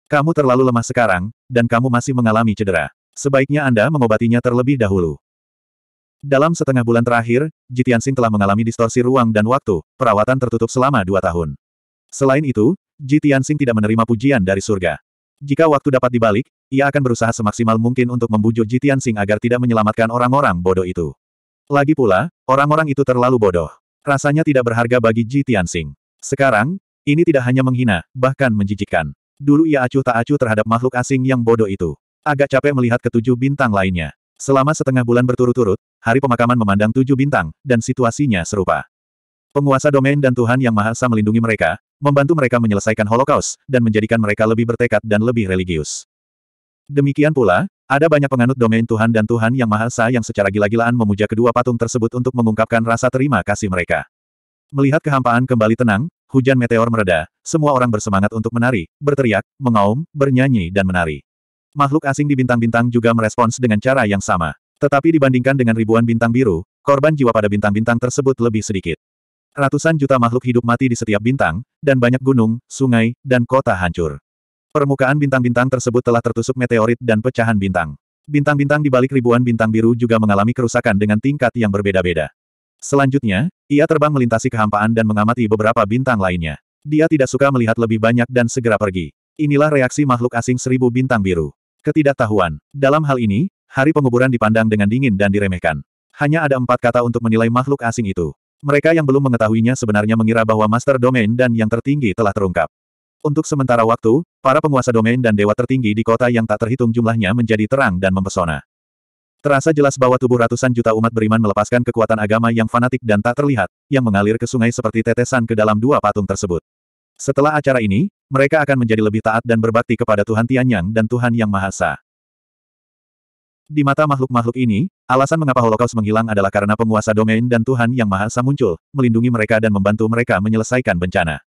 Kamu terlalu lemah sekarang, dan kamu masih mengalami cedera. Sebaiknya Anda mengobatinya terlebih dahulu. Dalam setengah bulan terakhir, Jitian Jitiansing telah mengalami distorsi ruang dan waktu, perawatan tertutup selama dua tahun. Selain itu, Jitian Jitiansing tidak menerima pujian dari surga. Jika waktu dapat dibalik, ia akan berusaha semaksimal mungkin untuk membujuk Jitian Sing agar tidak menyelamatkan orang-orang bodoh itu. Lagi pula, orang-orang itu terlalu bodoh. Rasanya tidak berharga bagi Jitian Sing. Sekarang, ini tidak hanya menghina, bahkan menjijikkan. Dulu ia acuh tak acuh terhadap makhluk asing yang bodoh itu. Agak capek melihat ketujuh bintang lainnya. Selama setengah bulan berturut-turut, hari pemakaman memandang tujuh bintang, dan situasinya serupa. Penguasa domain dan Tuhan Yang Maha Esa melindungi mereka, membantu mereka menyelesaikan Holocaust, dan menjadikan mereka lebih bertekad dan lebih religius. Demikian pula, ada banyak penganut domain Tuhan dan Tuhan Yang Maha Esa yang secara gila-gilaan memuja kedua patung tersebut untuk mengungkapkan rasa terima kasih mereka. Melihat kehampaan kembali tenang, hujan meteor mereda, semua orang bersemangat untuk menari, berteriak, mengaum, bernyanyi dan menari. Makhluk asing di bintang-bintang juga merespons dengan cara yang sama. Tetapi dibandingkan dengan ribuan bintang biru, korban jiwa pada bintang-bintang tersebut lebih sedikit. Ratusan juta makhluk hidup mati di setiap bintang, dan banyak gunung, sungai, dan kota hancur. Permukaan bintang-bintang tersebut telah tertusuk meteorit dan pecahan bintang. Bintang-bintang di balik ribuan bintang biru juga mengalami kerusakan dengan tingkat yang berbeda-beda. Selanjutnya, ia terbang melintasi kehampaan dan mengamati beberapa bintang lainnya. Dia tidak suka melihat lebih banyak dan segera pergi. Inilah reaksi makhluk asing seribu bintang biru. Ketidaktahuan. Dalam hal ini, hari penguburan dipandang dengan dingin dan diremehkan. Hanya ada empat kata untuk menilai makhluk asing itu. Mereka yang belum mengetahuinya sebenarnya mengira bahwa Master Domain dan yang tertinggi telah terungkap. Untuk sementara waktu, para penguasa domain dan dewa tertinggi di kota yang tak terhitung jumlahnya menjadi terang dan mempesona. Terasa jelas bahwa tubuh ratusan juta umat beriman melepaskan kekuatan agama yang fanatik dan tak terlihat, yang mengalir ke sungai seperti tetesan ke dalam dua patung tersebut. Setelah acara ini, mereka akan menjadi lebih taat dan berbakti kepada Tuhan Tianyang dan Tuhan Yang Maha Esa. Di mata makhluk-makhluk ini, alasan mengapa Holocaust menghilang adalah karena penguasa domain dan Tuhan Yang Maha Esa muncul, melindungi mereka dan membantu mereka menyelesaikan bencana.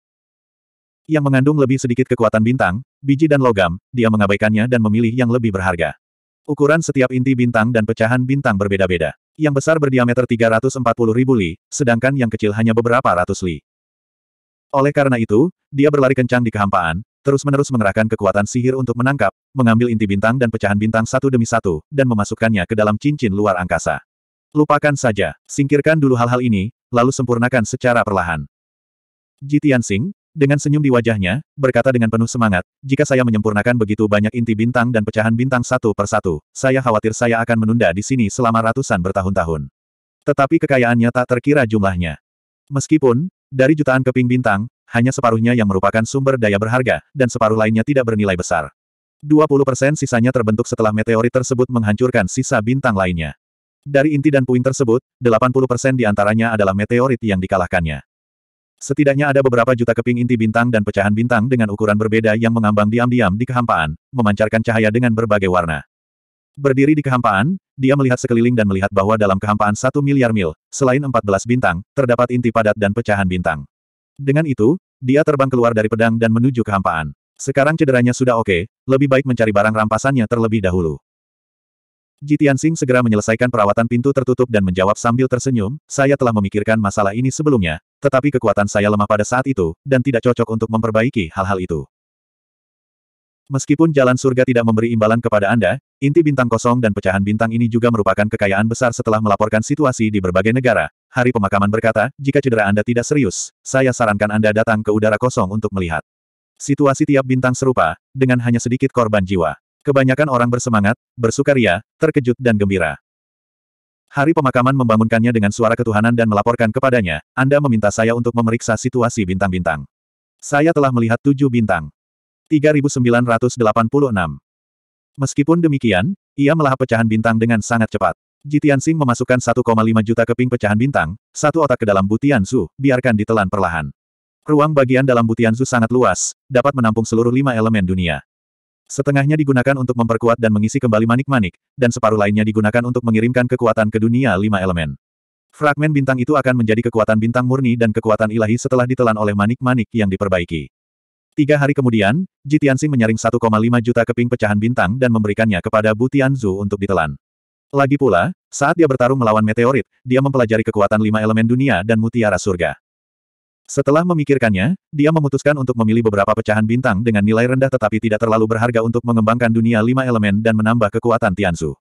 Yang mengandung lebih sedikit kekuatan bintang, biji dan logam, dia mengabaikannya dan memilih yang lebih berharga. Ukuran setiap inti bintang dan pecahan bintang berbeda-beda. Yang besar berdiameter 340 ribu li, sedangkan yang kecil hanya beberapa ratus li. Oleh karena itu, dia berlari kencang di kehampaan, terus-menerus mengerahkan kekuatan sihir untuk menangkap, mengambil inti bintang dan pecahan bintang satu demi satu, dan memasukkannya ke dalam cincin luar angkasa. Lupakan saja, singkirkan dulu hal-hal ini, lalu sempurnakan secara perlahan. Ji Tianxing, dengan senyum di wajahnya, berkata dengan penuh semangat, jika saya menyempurnakan begitu banyak inti bintang dan pecahan bintang satu per satu, saya khawatir saya akan menunda di sini selama ratusan bertahun-tahun. Tetapi kekayaannya tak terkira jumlahnya. Meskipun, dari jutaan keping bintang, hanya separuhnya yang merupakan sumber daya berharga, dan separuh lainnya tidak bernilai besar. 20% sisanya terbentuk setelah meteorit tersebut menghancurkan sisa bintang lainnya. Dari inti dan puing tersebut, 80% diantaranya adalah meteorit yang dikalahkannya. Setidaknya ada beberapa juta keping inti bintang dan pecahan bintang dengan ukuran berbeda yang mengambang diam-diam di kehampaan, memancarkan cahaya dengan berbagai warna. Berdiri di kehampaan, dia melihat sekeliling dan melihat bahwa dalam kehampaan satu miliar mil, selain 14 bintang, terdapat inti padat dan pecahan bintang. Dengan itu, dia terbang keluar dari pedang dan menuju kehampaan. Sekarang cederanya sudah oke, okay, lebih baik mencari barang rampasannya terlebih dahulu. Jitian Sing segera menyelesaikan perawatan pintu tertutup dan menjawab sambil tersenyum, saya telah memikirkan masalah ini sebelumnya, tetapi kekuatan saya lemah pada saat itu, dan tidak cocok untuk memperbaiki hal-hal itu. Meskipun jalan surga tidak memberi imbalan kepada Anda, inti bintang kosong dan pecahan bintang ini juga merupakan kekayaan besar setelah melaporkan situasi di berbagai negara, Hari Pemakaman berkata, jika cedera Anda tidak serius, saya sarankan Anda datang ke udara kosong untuk melihat. Situasi tiap bintang serupa, dengan hanya sedikit korban jiwa. Kebanyakan orang bersemangat, bersukaria, terkejut dan gembira. Hari Pemakaman membangunkannya dengan suara ketuhanan dan melaporkan kepadanya, Anda meminta saya untuk memeriksa situasi bintang-bintang. Saya telah melihat tujuh bintang. 3986. Meskipun demikian, ia melahap pecahan bintang dengan sangat cepat. Jitian Sing memasukkan 1,5 juta keping pecahan bintang, satu otak ke dalam Butian Zu, biarkan ditelan perlahan. Ruang bagian dalam Butian Zu sangat luas, dapat menampung seluruh lima elemen dunia. Setengahnya digunakan untuk memperkuat dan mengisi kembali manik-manik, dan separuh lainnya digunakan untuk mengirimkan kekuatan ke dunia lima elemen. Fragmen bintang itu akan menjadi kekuatan bintang murni dan kekuatan ilahi setelah ditelan oleh manik-manik yang diperbaiki. Tiga hari kemudian, Jitian Jitiansi menyaring 1,5 juta keping pecahan bintang dan memberikannya kepada Butian Zhu untuk ditelan. Lagi pula, saat dia bertarung melawan meteorit, dia mempelajari kekuatan lima elemen dunia dan mutiara surga. Setelah memikirkannya, dia memutuskan untuk memilih beberapa pecahan bintang dengan nilai rendah tetapi tidak terlalu berharga untuk mengembangkan dunia lima elemen dan menambah kekuatan Tianzu.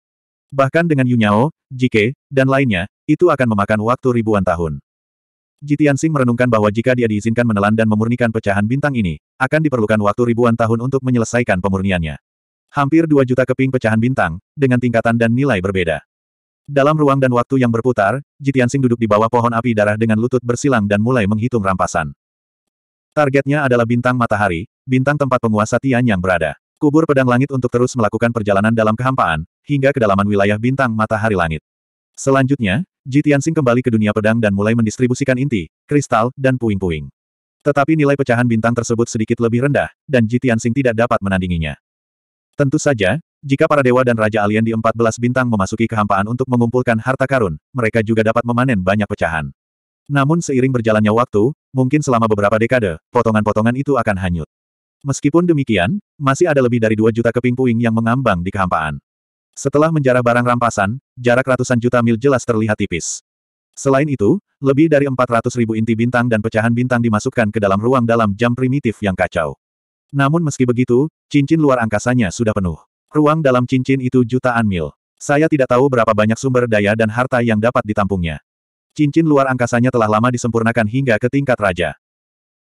Bahkan dengan Yunyao, Jike, dan lainnya, itu akan memakan waktu ribuan tahun. Jitiansing merenungkan bahwa jika dia diizinkan menelan dan memurnikan pecahan bintang ini, akan diperlukan waktu ribuan tahun untuk menyelesaikan pemurniannya. Hampir dua juta keping pecahan bintang, dengan tingkatan dan nilai berbeda. Dalam ruang dan waktu yang berputar, Jitiansing duduk di bawah pohon api darah dengan lutut bersilang dan mulai menghitung rampasan. Targetnya adalah bintang matahari, bintang tempat penguasa Tian yang berada. Kubur pedang langit untuk terus melakukan perjalanan dalam kehampaan, hingga kedalaman wilayah bintang matahari langit. Selanjutnya, Jitiansing kembali ke dunia pedang dan mulai mendistribusikan inti, kristal, dan puing-puing. Tetapi nilai pecahan bintang tersebut sedikit lebih rendah, dan Jitiansing tidak dapat menandinginya. Tentu saja, jika para dewa dan raja alien di 14 bintang memasuki kehampaan untuk mengumpulkan harta karun, mereka juga dapat memanen banyak pecahan. Namun seiring berjalannya waktu, mungkin selama beberapa dekade, potongan-potongan itu akan hanyut. Meskipun demikian, masih ada lebih dari 2 juta keping puing yang mengambang di kehampaan. Setelah menjarah barang rampasan, jarak ratusan juta mil jelas terlihat tipis. Selain itu, lebih dari 400 ribu inti bintang dan pecahan bintang dimasukkan ke dalam ruang dalam jam primitif yang kacau. Namun meski begitu, cincin luar angkasanya sudah penuh. Ruang dalam cincin itu jutaan mil. Saya tidak tahu berapa banyak sumber daya dan harta yang dapat ditampungnya. Cincin luar angkasanya telah lama disempurnakan hingga ke tingkat raja.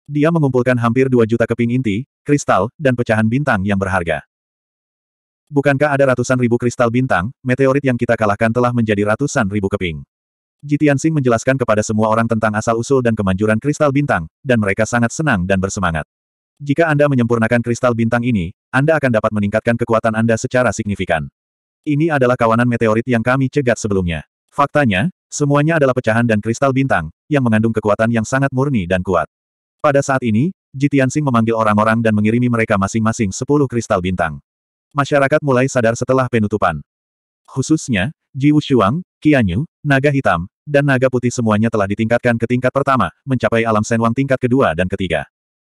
Dia mengumpulkan hampir dua juta keping inti, kristal, dan pecahan bintang yang berharga. Bukankah ada ratusan ribu kristal bintang, meteorit yang kita kalahkan telah menjadi ratusan ribu keping. Jitian Sing menjelaskan kepada semua orang tentang asal-usul dan kemanjuran kristal bintang, dan mereka sangat senang dan bersemangat. Jika Anda menyempurnakan kristal bintang ini, Anda akan dapat meningkatkan kekuatan Anda secara signifikan. Ini adalah kawanan meteorit yang kami cegat sebelumnya. Faktanya, semuanya adalah pecahan dan kristal bintang, yang mengandung kekuatan yang sangat murni dan kuat. Pada saat ini, Jitiansing memanggil orang-orang dan mengirimi mereka masing-masing sepuluh kristal bintang. Masyarakat mulai sadar setelah penutupan. Khususnya, Ji Wushuang, Qianyu, Naga Hitam, dan Naga Putih semuanya telah ditingkatkan ke tingkat pertama, mencapai alam senwang tingkat kedua dan ketiga.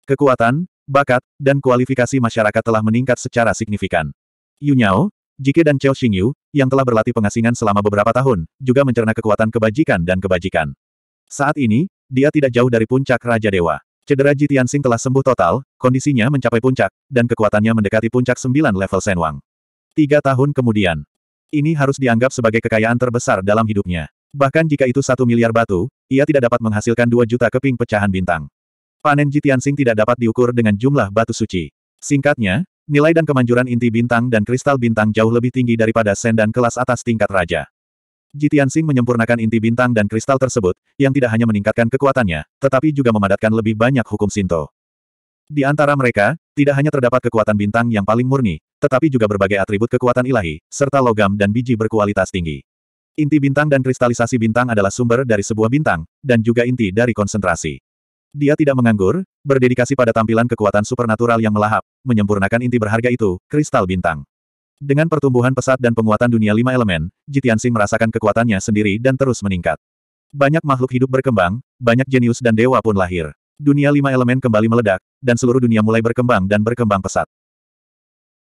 Kekuatan, bakat, dan kualifikasi masyarakat telah meningkat secara signifikan. Yu Nyao, Jike dan Cao Xingyu, yang telah berlatih pengasingan selama beberapa tahun, juga mencerna kekuatan kebajikan dan kebajikan. Saat ini, dia tidak jauh dari puncak Raja Dewa. Cedera Tianxing telah sembuh total, kondisinya mencapai puncak, dan kekuatannya mendekati puncak 9 level Senwang. Tiga tahun kemudian, ini harus dianggap sebagai kekayaan terbesar dalam hidupnya. Bahkan jika itu satu miliar batu, ia tidak dapat menghasilkan dua juta keping pecahan bintang. Panen Jitiansing tidak dapat diukur dengan jumlah batu suci. Singkatnya, nilai dan kemanjuran inti bintang dan kristal bintang jauh lebih tinggi daripada sen dan kelas atas tingkat raja. Jitiansing menyempurnakan inti bintang dan kristal tersebut, yang tidak hanya meningkatkan kekuatannya, tetapi juga memadatkan lebih banyak hukum Sinto. Di antara mereka, tidak hanya terdapat kekuatan bintang yang paling murni, tetapi juga berbagai atribut kekuatan ilahi, serta logam dan biji berkualitas tinggi. Inti bintang dan kristalisasi bintang adalah sumber dari sebuah bintang, dan juga inti dari konsentrasi. Dia tidak menganggur, berdedikasi pada tampilan kekuatan supernatural yang melahap, menyempurnakan inti berharga itu, kristal bintang. Dengan pertumbuhan pesat dan penguatan dunia lima elemen, Jitiansing merasakan kekuatannya sendiri dan terus meningkat. Banyak makhluk hidup berkembang, banyak jenius dan dewa pun lahir. Dunia lima elemen kembali meledak, dan seluruh dunia mulai berkembang dan berkembang pesat.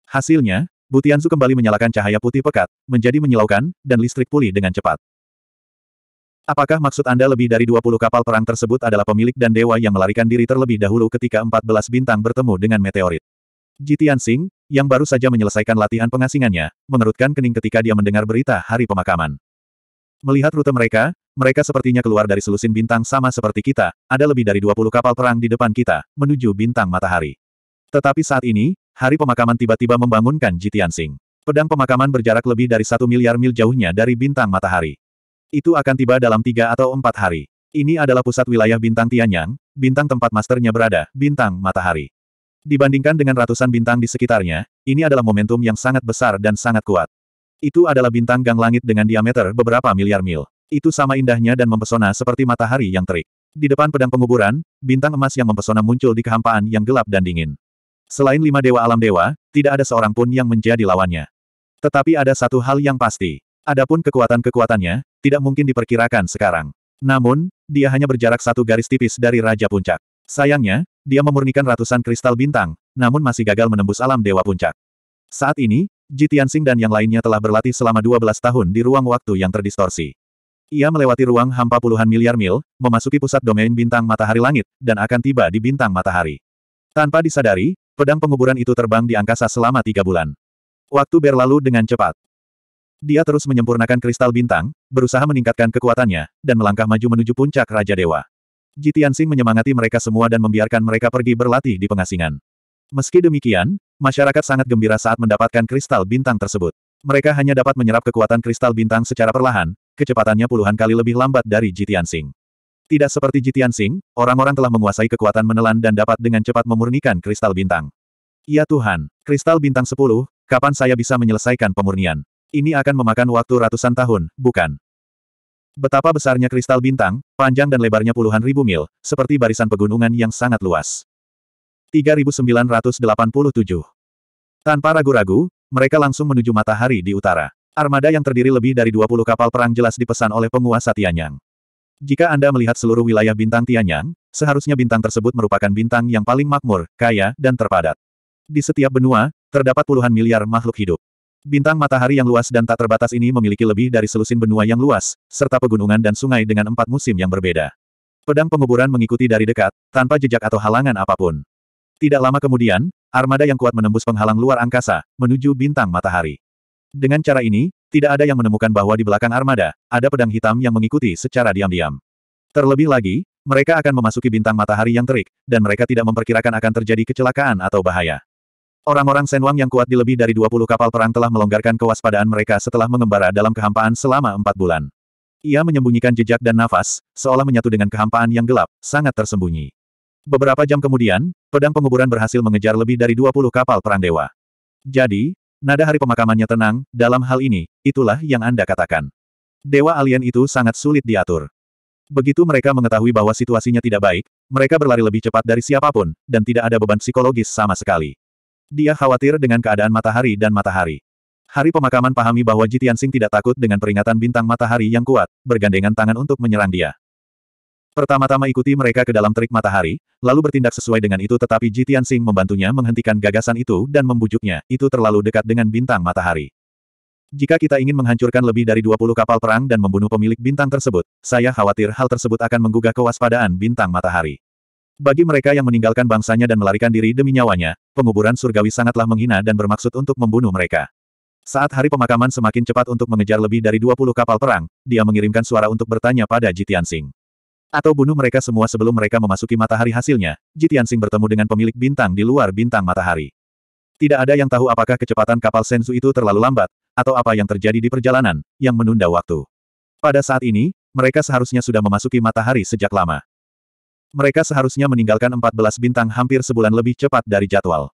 Hasilnya, Butianzu kembali menyalakan cahaya putih pekat, menjadi menyilaukan, dan listrik pulih dengan cepat. Apakah maksud Anda lebih dari 20 kapal perang tersebut adalah pemilik dan dewa yang melarikan diri terlebih dahulu ketika 14 bintang bertemu dengan meteorit? Jitian Singh, yang baru saja menyelesaikan latihan pengasingannya, mengerutkan kening ketika dia mendengar berita hari pemakaman. Melihat rute mereka, mereka sepertinya keluar dari selusin bintang sama seperti kita, ada lebih dari 20 kapal perang di depan kita, menuju bintang matahari. Tetapi saat ini, hari pemakaman tiba-tiba membangunkan Jitian Singh. Pedang pemakaman berjarak lebih dari satu miliar mil jauhnya dari bintang matahari. Itu akan tiba dalam tiga atau empat hari. Ini adalah pusat wilayah bintang Tianyang, bintang tempat masternya berada, bintang matahari. Dibandingkan dengan ratusan bintang di sekitarnya, ini adalah momentum yang sangat besar dan sangat kuat. Itu adalah bintang gang langit dengan diameter beberapa miliar mil. Itu sama indahnya dan mempesona seperti matahari yang terik. Di depan pedang penguburan, bintang emas yang mempesona muncul di kehampaan yang gelap dan dingin. Selain lima dewa alam dewa, tidak ada seorang pun yang menjadi lawannya. Tetapi ada satu hal yang pasti. Adapun kekuatan-kekuatannya, tidak mungkin diperkirakan sekarang. Namun, dia hanya berjarak satu garis tipis dari Raja Puncak. Sayangnya, dia memurnikan ratusan kristal bintang, namun masih gagal menembus alam Dewa Puncak. Saat ini, Ji Tianxing dan yang lainnya telah berlatih selama 12 tahun di ruang waktu yang terdistorsi. Ia melewati ruang hampa puluhan miliar mil, memasuki pusat domain bintang matahari langit, dan akan tiba di bintang matahari. Tanpa disadari, pedang penguburan itu terbang di angkasa selama tiga bulan. Waktu berlalu dengan cepat. Dia terus menyempurnakan kristal bintang, berusaha meningkatkan kekuatannya, dan melangkah maju menuju puncak Raja Dewa. Jitian Sing menyemangati mereka semua dan membiarkan mereka pergi berlatih di pengasingan. Meski demikian, masyarakat sangat gembira saat mendapatkan kristal bintang tersebut. Mereka hanya dapat menyerap kekuatan kristal bintang secara perlahan, kecepatannya puluhan kali lebih lambat dari Jitian Sing. Tidak seperti Jitian Sing, orang-orang telah menguasai kekuatan menelan dan dapat dengan cepat memurnikan kristal bintang. Ya Tuhan, kristal bintang 10, kapan saya bisa menyelesaikan pemurnian? ini akan memakan waktu ratusan tahun, bukan? Betapa besarnya kristal bintang, panjang dan lebarnya puluhan ribu mil, seperti barisan pegunungan yang sangat luas. 3987 Tanpa ragu-ragu, mereka langsung menuju matahari di utara. Armada yang terdiri lebih dari 20 kapal perang jelas dipesan oleh penguasa Tianyang. Jika Anda melihat seluruh wilayah bintang Tianyang, seharusnya bintang tersebut merupakan bintang yang paling makmur, kaya, dan terpadat. Di setiap benua, terdapat puluhan miliar makhluk hidup. Bintang matahari yang luas dan tak terbatas ini memiliki lebih dari selusin benua yang luas, serta pegunungan dan sungai dengan empat musim yang berbeda. Pedang penguburan mengikuti dari dekat, tanpa jejak atau halangan apapun. Tidak lama kemudian, armada yang kuat menembus penghalang luar angkasa, menuju bintang matahari. Dengan cara ini, tidak ada yang menemukan bahwa di belakang armada, ada pedang hitam yang mengikuti secara diam-diam. Terlebih lagi, mereka akan memasuki bintang matahari yang terik, dan mereka tidak memperkirakan akan terjadi kecelakaan atau bahaya. Orang-orang Senwang yang kuat di lebih dari 20 kapal perang telah melonggarkan kewaspadaan mereka setelah mengembara dalam kehampaan selama empat bulan. Ia menyembunyikan jejak dan nafas, seolah menyatu dengan kehampaan yang gelap, sangat tersembunyi. Beberapa jam kemudian, pedang penguburan berhasil mengejar lebih dari 20 kapal perang dewa. Jadi, nada hari pemakamannya tenang, dalam hal ini, itulah yang Anda katakan. Dewa alien itu sangat sulit diatur. Begitu mereka mengetahui bahwa situasinya tidak baik, mereka berlari lebih cepat dari siapapun, dan tidak ada beban psikologis sama sekali. Dia khawatir dengan keadaan matahari dan matahari. Hari pemakaman pahami bahwa Jitian Sing tidak takut dengan peringatan bintang matahari yang kuat, bergandengan tangan untuk menyerang dia. Pertama-tama ikuti mereka ke dalam terik matahari, lalu bertindak sesuai dengan itu tetapi Jitian Sing membantunya menghentikan gagasan itu dan membujuknya, itu terlalu dekat dengan bintang matahari. Jika kita ingin menghancurkan lebih dari 20 kapal perang dan membunuh pemilik bintang tersebut, saya khawatir hal tersebut akan menggugah kewaspadaan bintang matahari. Bagi mereka yang meninggalkan bangsanya dan melarikan diri demi nyawanya, penguburan surgawi sangatlah menghina dan bermaksud untuk membunuh mereka. Saat hari pemakaman semakin cepat untuk mengejar lebih dari 20 kapal perang, dia mengirimkan suara untuk bertanya pada Jitian Singh. Atau bunuh mereka semua sebelum mereka memasuki matahari hasilnya, Jitian Singh bertemu dengan pemilik bintang di luar bintang matahari. Tidak ada yang tahu apakah kecepatan kapal Senzu itu terlalu lambat, atau apa yang terjadi di perjalanan, yang menunda waktu. Pada saat ini, mereka seharusnya sudah memasuki matahari sejak lama mereka seharusnya meninggalkan 14 bintang hampir sebulan lebih cepat dari jadwal.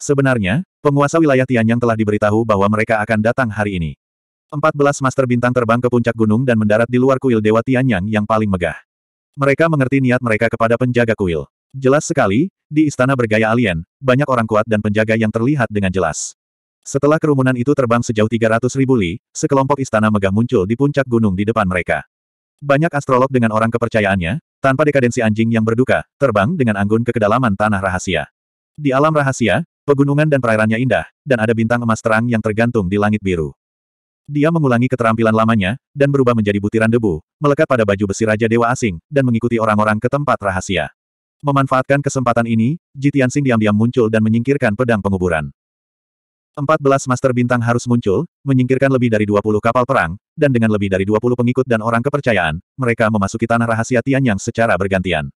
Sebenarnya, penguasa wilayah Tianyang telah diberitahu bahwa mereka akan datang hari ini. 14 master bintang terbang ke puncak gunung dan mendarat di luar kuil Dewa Tianyang yang paling megah. Mereka mengerti niat mereka kepada penjaga kuil. Jelas sekali, di istana bergaya alien, banyak orang kuat dan penjaga yang terlihat dengan jelas. Setelah kerumunan itu terbang sejauh 300 ribu li, sekelompok istana megah muncul di puncak gunung di depan mereka. Banyak astrolog dengan orang kepercayaannya, tanpa dekadensi anjing yang berduka, terbang dengan anggun ke kedalaman tanah rahasia. Di alam rahasia, pegunungan dan perairannya indah, dan ada bintang emas terang yang tergantung di langit biru. Dia mengulangi keterampilan lamanya, dan berubah menjadi butiran debu, melekat pada baju besi Raja Dewa Asing, dan mengikuti orang-orang ke tempat rahasia. Memanfaatkan kesempatan ini, Jitian Sing diam-diam muncul dan menyingkirkan pedang penguburan. Empat belas master bintang harus muncul, menyingkirkan lebih dari dua puluh kapal perang, dan dengan lebih dari dua puluh pengikut dan orang kepercayaan, mereka memasuki tanah rahasia Tianyang secara bergantian.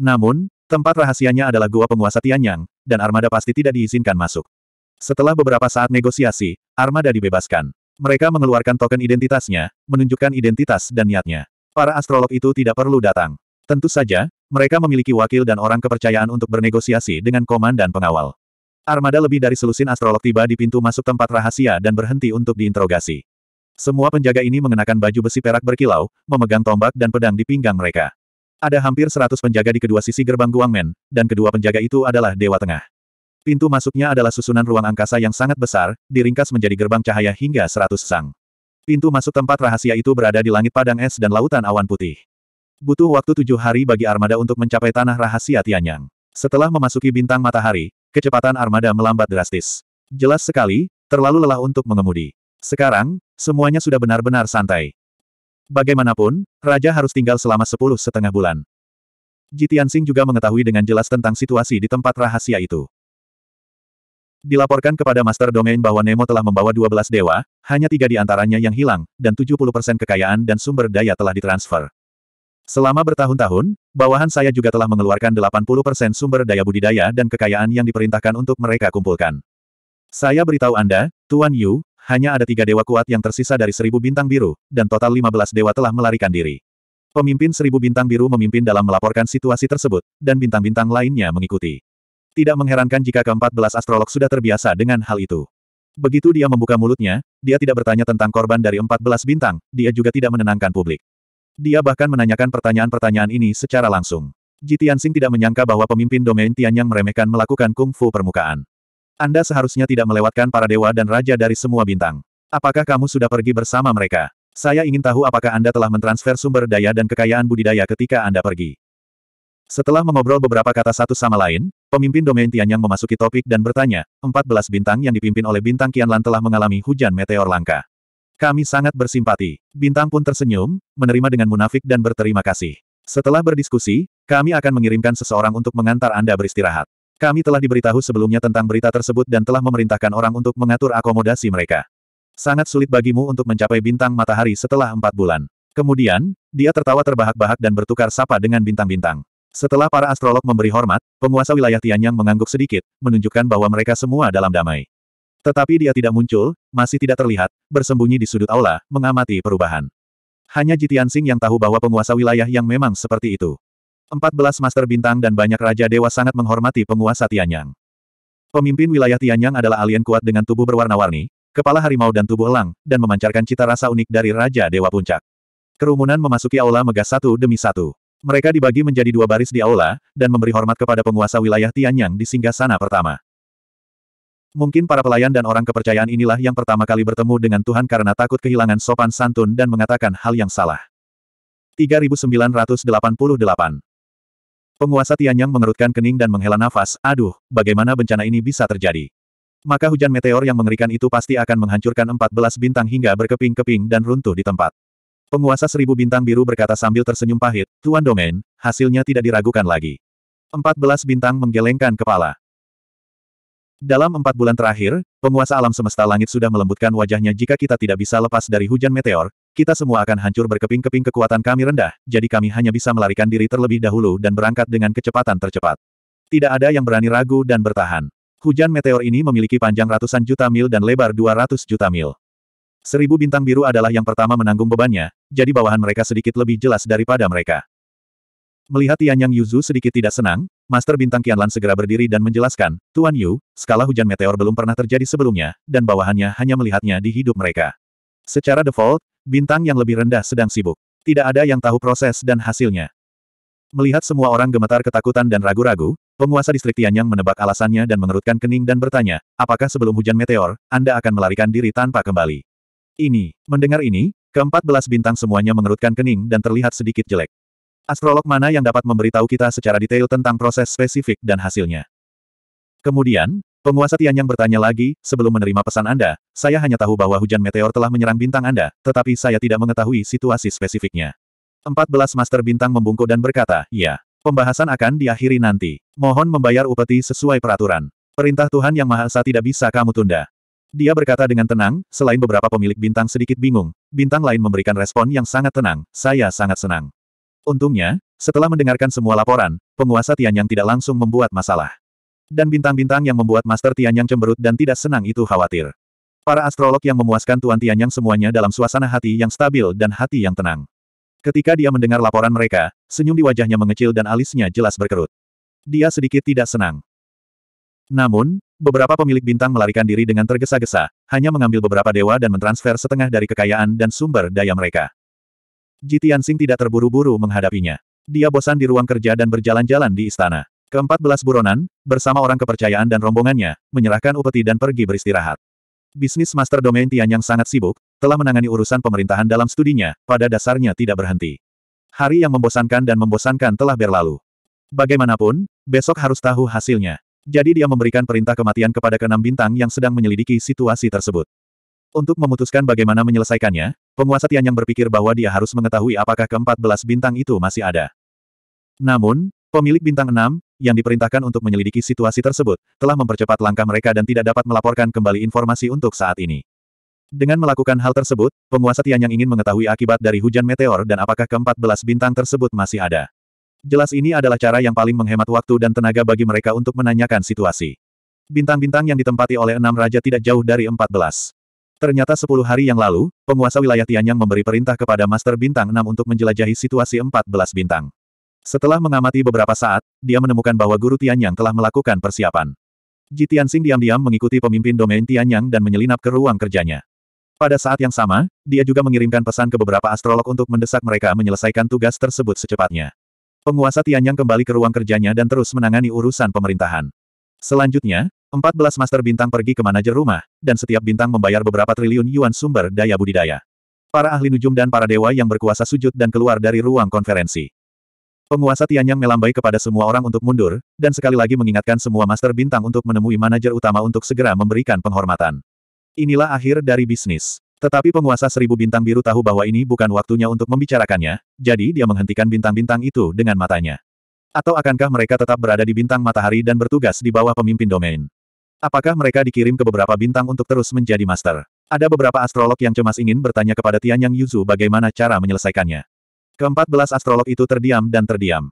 Namun, tempat rahasianya adalah gua penguasa Tianyang, dan armada pasti tidak diizinkan masuk. Setelah beberapa saat negosiasi, armada dibebaskan. Mereka mengeluarkan token identitasnya, menunjukkan identitas dan niatnya. Para astrolog itu tidak perlu datang. Tentu saja, mereka memiliki wakil dan orang kepercayaan untuk bernegosiasi dengan komandan pengawal. Armada lebih dari selusin astrolog tiba di pintu masuk tempat rahasia dan berhenti untuk diinterogasi. Semua penjaga ini mengenakan baju besi perak berkilau, memegang tombak dan pedang di pinggang mereka. Ada hampir seratus penjaga di kedua sisi gerbang Guangmen, dan kedua penjaga itu adalah Dewa Tengah. Pintu masuknya adalah susunan ruang angkasa yang sangat besar, diringkas menjadi gerbang cahaya hingga seratus sang. Pintu masuk tempat rahasia itu berada di langit padang es dan lautan awan putih. Butuh waktu tujuh hari bagi armada untuk mencapai tanah rahasia Tianyang. Setelah memasuki bintang matahari, kecepatan armada melambat drastis. Jelas sekali, terlalu lelah untuk mengemudi. Sekarang, semuanya sudah benar-benar santai. Bagaimanapun, Raja harus tinggal selama sepuluh setengah bulan. Jitian Singh juga mengetahui dengan jelas tentang situasi di tempat rahasia itu. Dilaporkan kepada Master Domain bahwa Nemo telah membawa 12 dewa, hanya tiga di antaranya yang hilang, dan 70% kekayaan dan sumber daya telah ditransfer. Selama bertahun-tahun, bawahan saya juga telah mengeluarkan 80% sumber daya budidaya dan kekayaan yang diperintahkan untuk mereka kumpulkan. Saya beritahu Anda, Tuan Yu, hanya ada tiga dewa kuat yang tersisa dari seribu bintang biru, dan total 15 dewa telah melarikan diri. Pemimpin seribu bintang biru memimpin dalam melaporkan situasi tersebut, dan bintang-bintang lainnya mengikuti. Tidak mengherankan jika keempat belas astrolog sudah terbiasa dengan hal itu. Begitu dia membuka mulutnya, dia tidak bertanya tentang korban dari empat belas bintang, dia juga tidak menenangkan publik. Dia bahkan menanyakan pertanyaan-pertanyaan ini secara langsung. Ji Tianxing tidak menyangka bahwa pemimpin domain Tianyang meremehkan melakukan kungfu permukaan. Anda seharusnya tidak melewatkan para dewa dan raja dari semua bintang. Apakah kamu sudah pergi bersama mereka? Saya ingin tahu apakah Anda telah mentransfer sumber daya dan kekayaan budidaya ketika Anda pergi. Setelah mengobrol beberapa kata satu sama lain, pemimpin domain Tianyang memasuki topik dan bertanya, 14 bintang yang dipimpin oleh bintang Qianlan telah mengalami hujan meteor langka. Kami sangat bersimpati. Bintang pun tersenyum, menerima dengan munafik dan berterima kasih. Setelah berdiskusi, kami akan mengirimkan seseorang untuk mengantar Anda beristirahat. Kami telah diberitahu sebelumnya tentang berita tersebut dan telah memerintahkan orang untuk mengatur akomodasi mereka. Sangat sulit bagimu untuk mencapai bintang matahari setelah empat bulan. Kemudian, dia tertawa terbahak-bahak dan bertukar sapa dengan bintang-bintang. Setelah para astrolog memberi hormat, penguasa wilayah Tianyang mengangguk sedikit, menunjukkan bahwa mereka semua dalam damai. Tetapi dia tidak muncul, masih tidak terlihat, bersembunyi di sudut aula, mengamati perubahan. Hanya Jitian Sing yang tahu bahwa penguasa wilayah yang memang seperti itu. 14 master bintang dan banyak raja dewa sangat menghormati penguasa Tianyang. Pemimpin wilayah Tianyang adalah alien kuat dengan tubuh berwarna-warni, kepala harimau dan tubuh elang, dan memancarkan cita rasa unik dari Raja Dewa Puncak. Kerumunan memasuki aula megah satu demi satu. Mereka dibagi menjadi dua baris di aula, dan memberi hormat kepada penguasa wilayah Tianyang di singgah sana pertama. Mungkin para pelayan dan orang kepercayaan inilah yang pertama kali bertemu dengan Tuhan karena takut kehilangan sopan santun dan mengatakan hal yang salah. 3988 Penguasa Tianyang mengerutkan kening dan menghela nafas, aduh, bagaimana bencana ini bisa terjadi? Maka hujan meteor yang mengerikan itu pasti akan menghancurkan 14 bintang hingga berkeping-keping dan runtuh di tempat. Penguasa seribu bintang biru berkata sambil tersenyum pahit, Tuan Domain, hasilnya tidak diragukan lagi. 14 bintang menggelengkan kepala. Dalam empat bulan terakhir, penguasa alam semesta langit sudah melembutkan wajahnya jika kita tidak bisa lepas dari hujan meteor, kita semua akan hancur berkeping-keping kekuatan kami rendah, jadi kami hanya bisa melarikan diri terlebih dahulu dan berangkat dengan kecepatan tercepat. Tidak ada yang berani ragu dan bertahan. Hujan meteor ini memiliki panjang ratusan juta mil dan lebar 200 juta mil. Seribu bintang biru adalah yang pertama menanggung bebannya, jadi bawahan mereka sedikit lebih jelas daripada mereka. Melihat Tianyang Yuzu sedikit tidak senang, Master Bintang Qianlan segera berdiri dan menjelaskan, Tuan Yu, skala hujan meteor belum pernah terjadi sebelumnya, dan bawahannya hanya melihatnya di hidup mereka. Secara default, bintang yang lebih rendah sedang sibuk. Tidak ada yang tahu proses dan hasilnya. Melihat semua orang gemetar ketakutan dan ragu-ragu, penguasa distrik Tianyang menebak alasannya dan mengerutkan kening dan bertanya, apakah sebelum hujan meteor, Anda akan melarikan diri tanpa kembali? Ini, mendengar ini, keempat belas bintang semuanya mengerutkan kening dan terlihat sedikit jelek. Astrolog mana yang dapat memberitahu kita secara detail tentang proses spesifik dan hasilnya? Kemudian, penguasa Tianyang bertanya lagi, sebelum menerima pesan Anda, saya hanya tahu bahwa hujan meteor telah menyerang bintang Anda, tetapi saya tidak mengetahui situasi spesifiknya. 14 Master Bintang membungkuk dan berkata, ya. Pembahasan akan diakhiri nanti. Mohon membayar upeti sesuai peraturan. Perintah Tuhan Yang Maha Esa tidak bisa kamu tunda. Dia berkata dengan tenang, selain beberapa pemilik bintang sedikit bingung, bintang lain memberikan respon yang sangat tenang, saya sangat senang. Untungnya, setelah mendengarkan semua laporan, penguasa Tianyang tidak langsung membuat masalah. Dan bintang-bintang yang membuat Master Tianyang cemberut dan tidak senang itu khawatir. Para astrolog yang memuaskan Tuan Tianyang semuanya dalam suasana hati yang stabil dan hati yang tenang. Ketika dia mendengar laporan mereka, senyum di wajahnya mengecil dan alisnya jelas berkerut. Dia sedikit tidak senang. Namun, beberapa pemilik bintang melarikan diri dengan tergesa-gesa, hanya mengambil beberapa dewa dan mentransfer setengah dari kekayaan dan sumber daya mereka. Jitian Sing tidak terburu-buru menghadapinya. Dia bosan di ruang kerja dan berjalan-jalan di istana. Keempat belas buronan, bersama orang kepercayaan dan rombongannya, menyerahkan upeti dan pergi beristirahat. Bisnis Master Domain Tian yang sangat sibuk, telah menangani urusan pemerintahan dalam studinya, pada dasarnya tidak berhenti. Hari yang membosankan dan membosankan telah berlalu. Bagaimanapun, besok harus tahu hasilnya. Jadi dia memberikan perintah kematian kepada keenam bintang yang sedang menyelidiki situasi tersebut. Untuk memutuskan bagaimana menyelesaikannya, penguasa Tian yang berpikir bahwa dia harus mengetahui apakah keempat belas bintang itu masih ada. Namun, pemilik bintang enam, yang diperintahkan untuk menyelidiki situasi tersebut, telah mempercepat langkah mereka dan tidak dapat melaporkan kembali informasi untuk saat ini. Dengan melakukan hal tersebut, penguasa Tian yang ingin mengetahui akibat dari hujan meteor dan apakah keempat belas bintang tersebut masih ada. Jelas ini adalah cara yang paling menghemat waktu dan tenaga bagi mereka untuk menanyakan situasi. Bintang-bintang yang ditempati oleh enam raja tidak jauh dari empat belas. Ternyata sepuluh hari yang lalu, penguasa wilayah Tianyang memberi perintah kepada Master Bintang 6 untuk menjelajahi situasi 14 bintang. Setelah mengamati beberapa saat, dia menemukan bahwa guru Tianyang telah melakukan persiapan. Ji Tianxing diam-diam mengikuti pemimpin domain Tianyang dan menyelinap ke ruang kerjanya. Pada saat yang sama, dia juga mengirimkan pesan ke beberapa astrolog untuk mendesak mereka menyelesaikan tugas tersebut secepatnya. Penguasa Tianyang kembali ke ruang kerjanya dan terus menangani urusan pemerintahan. Selanjutnya, 14 master bintang pergi ke manajer rumah, dan setiap bintang membayar beberapa triliun yuan sumber daya budidaya. Para ahli nujum dan para dewa yang berkuasa sujud dan keluar dari ruang konferensi. Penguasa Tianyang melambai kepada semua orang untuk mundur, dan sekali lagi mengingatkan semua master bintang untuk menemui manajer utama untuk segera memberikan penghormatan. Inilah akhir dari bisnis. Tetapi penguasa seribu bintang biru tahu bahwa ini bukan waktunya untuk membicarakannya, jadi dia menghentikan bintang-bintang itu dengan matanya. Atau akankah mereka tetap berada di bintang matahari dan bertugas di bawah pemimpin domain? Apakah mereka dikirim ke beberapa bintang untuk terus menjadi master? Ada beberapa astrolog yang cemas ingin bertanya kepada Tianyang Yuzu bagaimana cara menyelesaikannya. Keempat belas astrolog itu terdiam dan terdiam.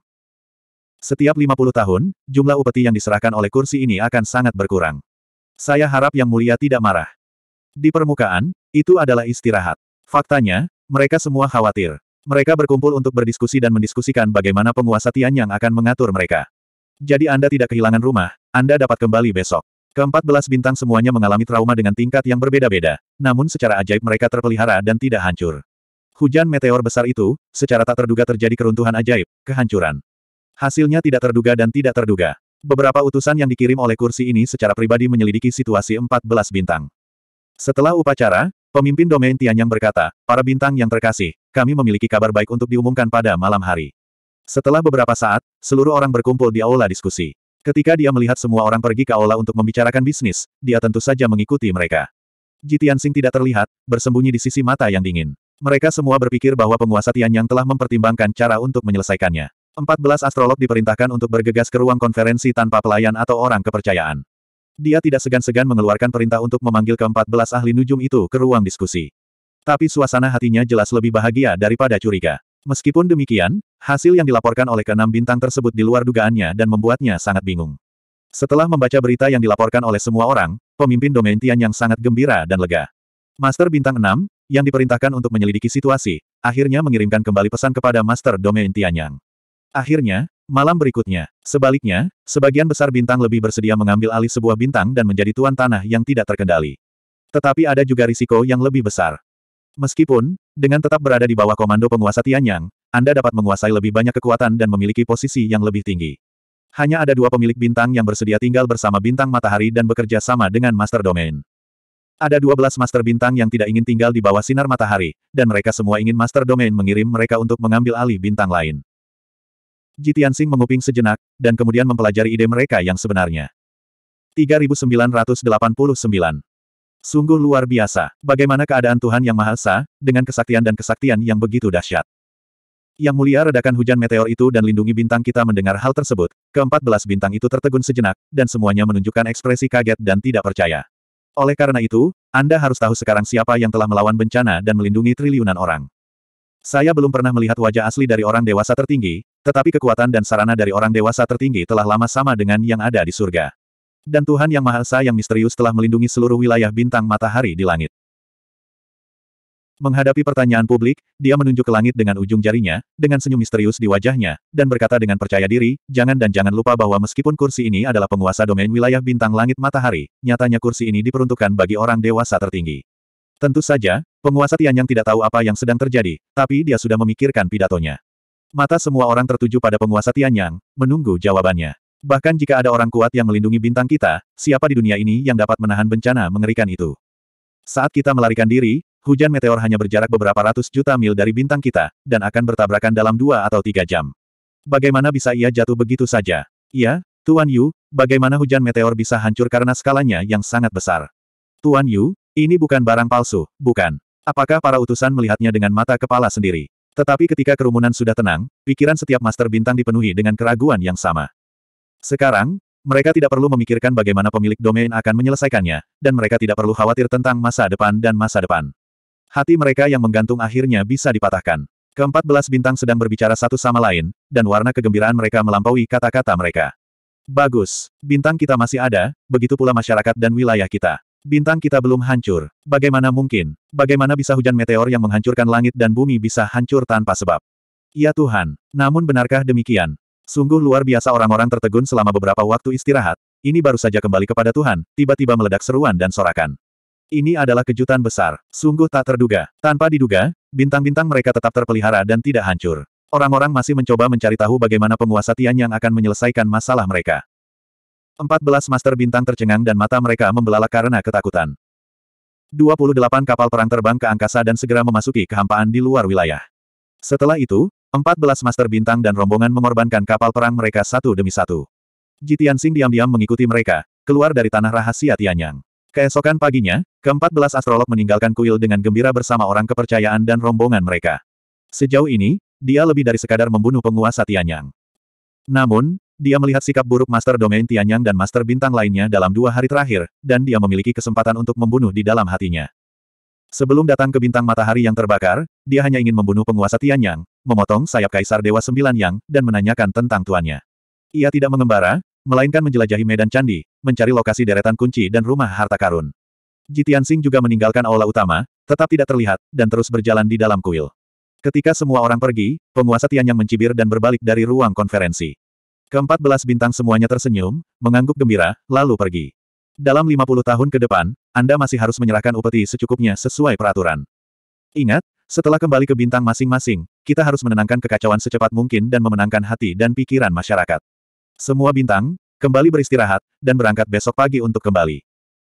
Setiap 50 tahun, jumlah upeti yang diserahkan oleh kursi ini akan sangat berkurang. Saya harap Yang Mulia tidak marah. Di permukaan, itu adalah istirahat. Faktanya, mereka semua khawatir. Mereka berkumpul untuk berdiskusi dan mendiskusikan bagaimana penguasa Tianyang akan mengatur mereka. Jadi Anda tidak kehilangan rumah, Anda dapat kembali besok. Keempat belas bintang semuanya mengalami trauma dengan tingkat yang berbeda-beda, namun secara ajaib mereka terpelihara dan tidak hancur. Hujan meteor besar itu, secara tak terduga terjadi keruntuhan ajaib, kehancuran. Hasilnya tidak terduga dan tidak terduga. Beberapa utusan yang dikirim oleh kursi ini secara pribadi menyelidiki situasi empat belas bintang. Setelah upacara, pemimpin domain Tianyang berkata, para bintang yang terkasih, kami memiliki kabar baik untuk diumumkan pada malam hari. Setelah beberapa saat, seluruh orang berkumpul di aula diskusi. Ketika dia melihat semua orang pergi ke aula untuk membicarakan bisnis, dia tentu saja mengikuti mereka. Jitian Sing tidak terlihat, bersembunyi di sisi mata yang dingin. Mereka semua berpikir bahwa penguasa Tian yang telah mempertimbangkan cara untuk menyelesaikannya. Empat belas astrolog diperintahkan untuk bergegas ke ruang konferensi tanpa pelayan atau orang kepercayaan. Dia tidak segan-segan mengeluarkan perintah untuk memanggil keempat belas ahli nujum itu ke ruang diskusi. Tapi suasana hatinya jelas lebih bahagia daripada curiga. Meskipun demikian, hasil yang dilaporkan oleh keenam bintang tersebut di luar dugaannya dan membuatnya sangat bingung. Setelah membaca berita yang dilaporkan oleh semua orang, pemimpin domain yang sangat gembira dan lega. Master bintang 6, yang diperintahkan untuk menyelidiki situasi, akhirnya mengirimkan kembali pesan kepada Master domain Yang. Akhirnya, malam berikutnya, sebaliknya, sebagian besar bintang lebih bersedia mengambil alih sebuah bintang dan menjadi tuan tanah yang tidak terkendali. Tetapi ada juga risiko yang lebih besar. Meskipun, dengan tetap berada di bawah komando penguasa Tianyang, Anda dapat menguasai lebih banyak kekuatan dan memiliki posisi yang lebih tinggi. Hanya ada dua pemilik bintang yang bersedia tinggal bersama bintang matahari dan bekerja sama dengan Master Domain. Ada 12 Master Bintang yang tidak ingin tinggal di bawah sinar matahari, dan mereka semua ingin Master Domain mengirim mereka untuk mengambil alih bintang lain. Jitiansing menguping sejenak, dan kemudian mempelajari ide mereka yang sebenarnya. 3989 Sungguh luar biasa, bagaimana keadaan Tuhan Yang Maha Esa, dengan kesaktian dan kesaktian yang begitu dahsyat. Yang mulia redakan hujan meteor itu dan lindungi bintang kita mendengar hal tersebut, keempat belas bintang itu tertegun sejenak, dan semuanya menunjukkan ekspresi kaget dan tidak percaya. Oleh karena itu, Anda harus tahu sekarang siapa yang telah melawan bencana dan melindungi triliunan orang. Saya belum pernah melihat wajah asli dari orang dewasa tertinggi, tetapi kekuatan dan sarana dari orang dewasa tertinggi telah lama sama dengan yang ada di surga. Dan Tuhan Yang Maha Esa yang misterius telah melindungi seluruh wilayah bintang matahari di langit. Menghadapi pertanyaan publik, dia menunjuk ke langit dengan ujung jarinya, dengan senyum misterius di wajahnya, dan berkata dengan percaya diri, jangan dan jangan lupa bahwa meskipun kursi ini adalah penguasa domain wilayah bintang langit matahari, nyatanya kursi ini diperuntukkan bagi orang dewasa tertinggi. Tentu saja, penguasa Tianyang tidak tahu apa yang sedang terjadi, tapi dia sudah memikirkan pidatonya. Mata semua orang tertuju pada penguasa Tianyang, menunggu jawabannya. Bahkan jika ada orang kuat yang melindungi bintang kita, siapa di dunia ini yang dapat menahan bencana mengerikan itu? Saat kita melarikan diri, hujan meteor hanya berjarak beberapa ratus juta mil dari bintang kita, dan akan bertabrakan dalam dua atau tiga jam. Bagaimana bisa ia jatuh begitu saja? Ya, Tuan Yu, bagaimana hujan meteor bisa hancur karena skalanya yang sangat besar? Tuan Yu, ini bukan barang palsu, bukan. Apakah para utusan melihatnya dengan mata kepala sendiri? Tetapi ketika kerumunan sudah tenang, pikiran setiap master bintang dipenuhi dengan keraguan yang sama. Sekarang, mereka tidak perlu memikirkan bagaimana pemilik domain akan menyelesaikannya, dan mereka tidak perlu khawatir tentang masa depan dan masa depan. Hati mereka yang menggantung akhirnya bisa dipatahkan. Keempat belas bintang sedang berbicara satu sama lain, dan warna kegembiraan mereka melampaui kata-kata mereka. Bagus, bintang kita masih ada, begitu pula masyarakat dan wilayah kita. Bintang kita belum hancur. Bagaimana mungkin? Bagaimana bisa hujan meteor yang menghancurkan langit dan bumi bisa hancur tanpa sebab? Ya Tuhan, namun benarkah demikian? Sungguh luar biasa orang-orang tertegun selama beberapa waktu istirahat, ini baru saja kembali kepada Tuhan, tiba-tiba meledak seruan dan sorakan. Ini adalah kejutan besar, sungguh tak terduga. Tanpa diduga, bintang-bintang mereka tetap terpelihara dan tidak hancur. Orang-orang masih mencoba mencari tahu bagaimana penguasa Tian yang akan menyelesaikan masalah mereka. 14 master bintang tercengang dan mata mereka membelalak karena ketakutan. 28 kapal perang terbang ke angkasa dan segera memasuki kehampaan di luar wilayah. Setelah itu, 14 master bintang dan rombongan mengorbankan kapal perang mereka satu demi satu. Jitian Sing diam-diam mengikuti mereka, keluar dari tanah rahasia Tianyang. Keesokan paginya, keempat belas astrolog meninggalkan kuil dengan gembira bersama orang kepercayaan dan rombongan mereka. Sejauh ini, dia lebih dari sekadar membunuh penguasa Tianyang. Namun, dia melihat sikap buruk Master Domain Tianyang dan Master Bintang lainnya dalam dua hari terakhir, dan dia memiliki kesempatan untuk membunuh di dalam hatinya. Sebelum datang ke bintang matahari yang terbakar, dia hanya ingin membunuh penguasa Tianyang, memotong sayap Kaisar Dewa Sembilan Yang, dan menanyakan tentang tuannya. Ia tidak mengembara, melainkan menjelajahi medan candi, mencari lokasi deretan kunci dan rumah harta karun. Jitian Singh juga meninggalkan aula utama, tetap tidak terlihat, dan terus berjalan di dalam kuil. Ketika semua orang pergi, penguasa Tianyang mencibir dan berbalik dari ruang konferensi. Keempat belas bintang semuanya tersenyum, mengangguk gembira, lalu pergi. Dalam 50 tahun ke depan, Anda masih harus menyerahkan upeti secukupnya sesuai peraturan. Ingat, setelah kembali ke bintang masing-masing, kita harus menenangkan kekacauan secepat mungkin dan memenangkan hati dan pikiran masyarakat. Semua bintang, kembali beristirahat, dan berangkat besok pagi untuk kembali.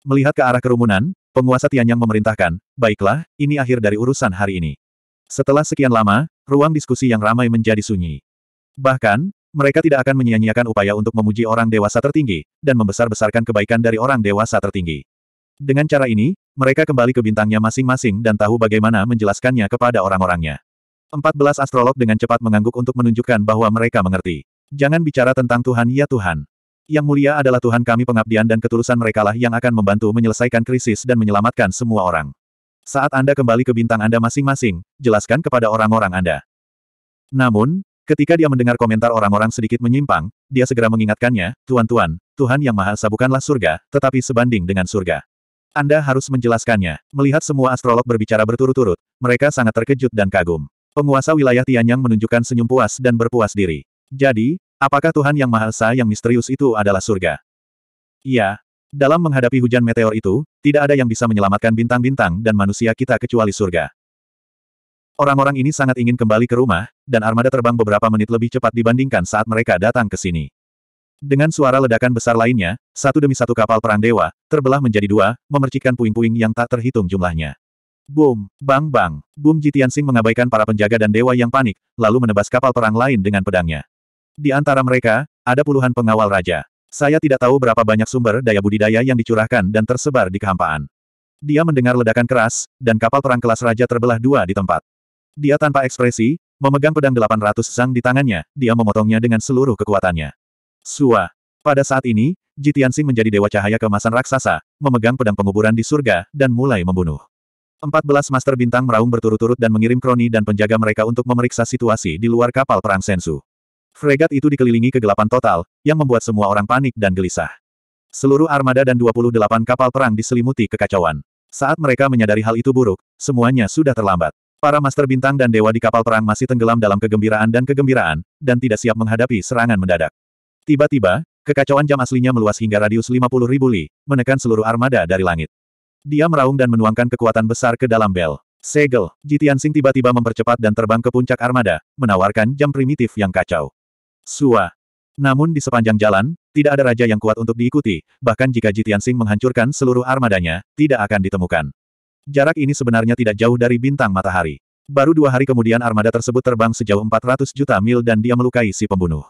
Melihat ke arah kerumunan, penguasa Tianyang memerintahkan, baiklah, ini akhir dari urusan hari ini. Setelah sekian lama, ruang diskusi yang ramai menjadi sunyi. Bahkan, mereka tidak akan menyia-nyiakan upaya untuk memuji orang dewasa tertinggi, dan membesar-besarkan kebaikan dari orang dewasa tertinggi. Dengan cara ini, mereka kembali ke bintangnya masing-masing dan tahu bagaimana menjelaskannya kepada orang-orangnya. Empat belas astrolog dengan cepat mengangguk untuk menunjukkan bahwa mereka mengerti. Jangan bicara tentang Tuhan ya Tuhan. Yang mulia adalah Tuhan kami pengabdian dan ketulusan merekalah yang akan membantu menyelesaikan krisis dan menyelamatkan semua orang. Saat Anda kembali ke bintang Anda masing-masing, jelaskan kepada orang-orang Anda. Namun, ketika dia mendengar komentar orang-orang sedikit menyimpang, dia segera mengingatkannya, Tuan-Tuan, Tuhan Yang Maha Esa bukanlah surga, tetapi sebanding dengan surga. Anda harus menjelaskannya. Melihat semua astrolog berbicara berturut-turut, mereka sangat terkejut dan kagum. Penguasa wilayah Tianyang menunjukkan senyum puas dan berpuas diri. Jadi, apakah Tuhan Yang Maha Esa yang misterius itu adalah surga? Iya. Dalam menghadapi hujan meteor itu, tidak ada yang bisa menyelamatkan bintang-bintang dan manusia kita kecuali surga. Orang-orang ini sangat ingin kembali ke rumah, dan armada terbang beberapa menit lebih cepat dibandingkan saat mereka datang ke sini. Dengan suara ledakan besar lainnya, satu demi satu kapal perang dewa, terbelah menjadi dua, memercikan puing-puing yang tak terhitung jumlahnya. Boom, bang bang, Boom Jitiansing mengabaikan para penjaga dan dewa yang panik, lalu menebas kapal perang lain dengan pedangnya. Di antara mereka, ada puluhan pengawal raja. Saya tidak tahu berapa banyak sumber daya budidaya yang dicurahkan dan tersebar di kehampaan. Dia mendengar ledakan keras, dan kapal perang kelas raja terbelah dua di tempat. Dia tanpa ekspresi, memegang pedang 800 sang di tangannya, dia memotongnya dengan seluruh kekuatannya. Sua. Pada saat ini, Jitiansing menjadi dewa cahaya kemasan raksasa, memegang pedang penguburan di surga, dan mulai membunuh. Empat belas master bintang meraung berturut-turut dan mengirim kroni dan penjaga mereka untuk memeriksa situasi di luar kapal perang Sensu. Fregat itu dikelilingi kegelapan total, yang membuat semua orang panik dan gelisah. Seluruh armada dan 28 kapal perang diselimuti kekacauan. Saat mereka menyadari hal itu buruk, semuanya sudah terlambat. Para master bintang dan dewa di kapal perang masih tenggelam dalam kegembiraan dan kegembiraan, dan tidak siap menghadapi serangan mendadak. Tiba-tiba, kekacauan jam aslinya meluas hingga radius 50 ribu li, menekan seluruh armada dari langit. Dia meraung dan menuangkan kekuatan besar ke dalam bel. Segel, Jitiansing tiba-tiba mempercepat dan terbang ke puncak armada, menawarkan jam primitif yang kacau. Sua. Namun di sepanjang jalan, tidak ada raja yang kuat untuk diikuti, bahkan jika Jitiansing menghancurkan seluruh armadanya, tidak akan ditemukan. Jarak ini sebenarnya tidak jauh dari bintang matahari. Baru dua hari kemudian armada tersebut terbang sejauh 400 juta mil dan dia melukai si pembunuh.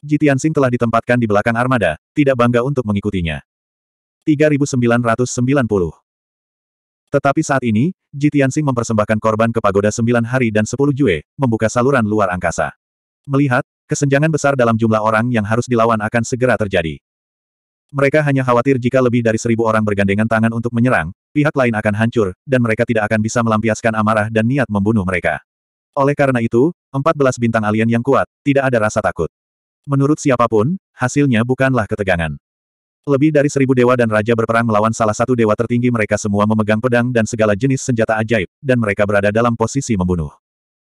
Jitiansing telah ditempatkan di belakang armada, tidak bangga untuk mengikutinya. 3990 Tetapi saat ini, Jitiansing mempersembahkan korban ke pagoda 9 hari dan 10 jue, membuka saluran luar angkasa. Melihat, kesenjangan besar dalam jumlah orang yang harus dilawan akan segera terjadi. Mereka hanya khawatir jika lebih dari seribu orang bergandengan tangan untuk menyerang, pihak lain akan hancur, dan mereka tidak akan bisa melampiaskan amarah dan niat membunuh mereka. Oleh karena itu, 14 bintang alien yang kuat, tidak ada rasa takut. Menurut siapapun, hasilnya bukanlah ketegangan. Lebih dari seribu dewa dan raja berperang melawan salah satu dewa tertinggi mereka semua memegang pedang dan segala jenis senjata ajaib, dan mereka berada dalam posisi membunuh.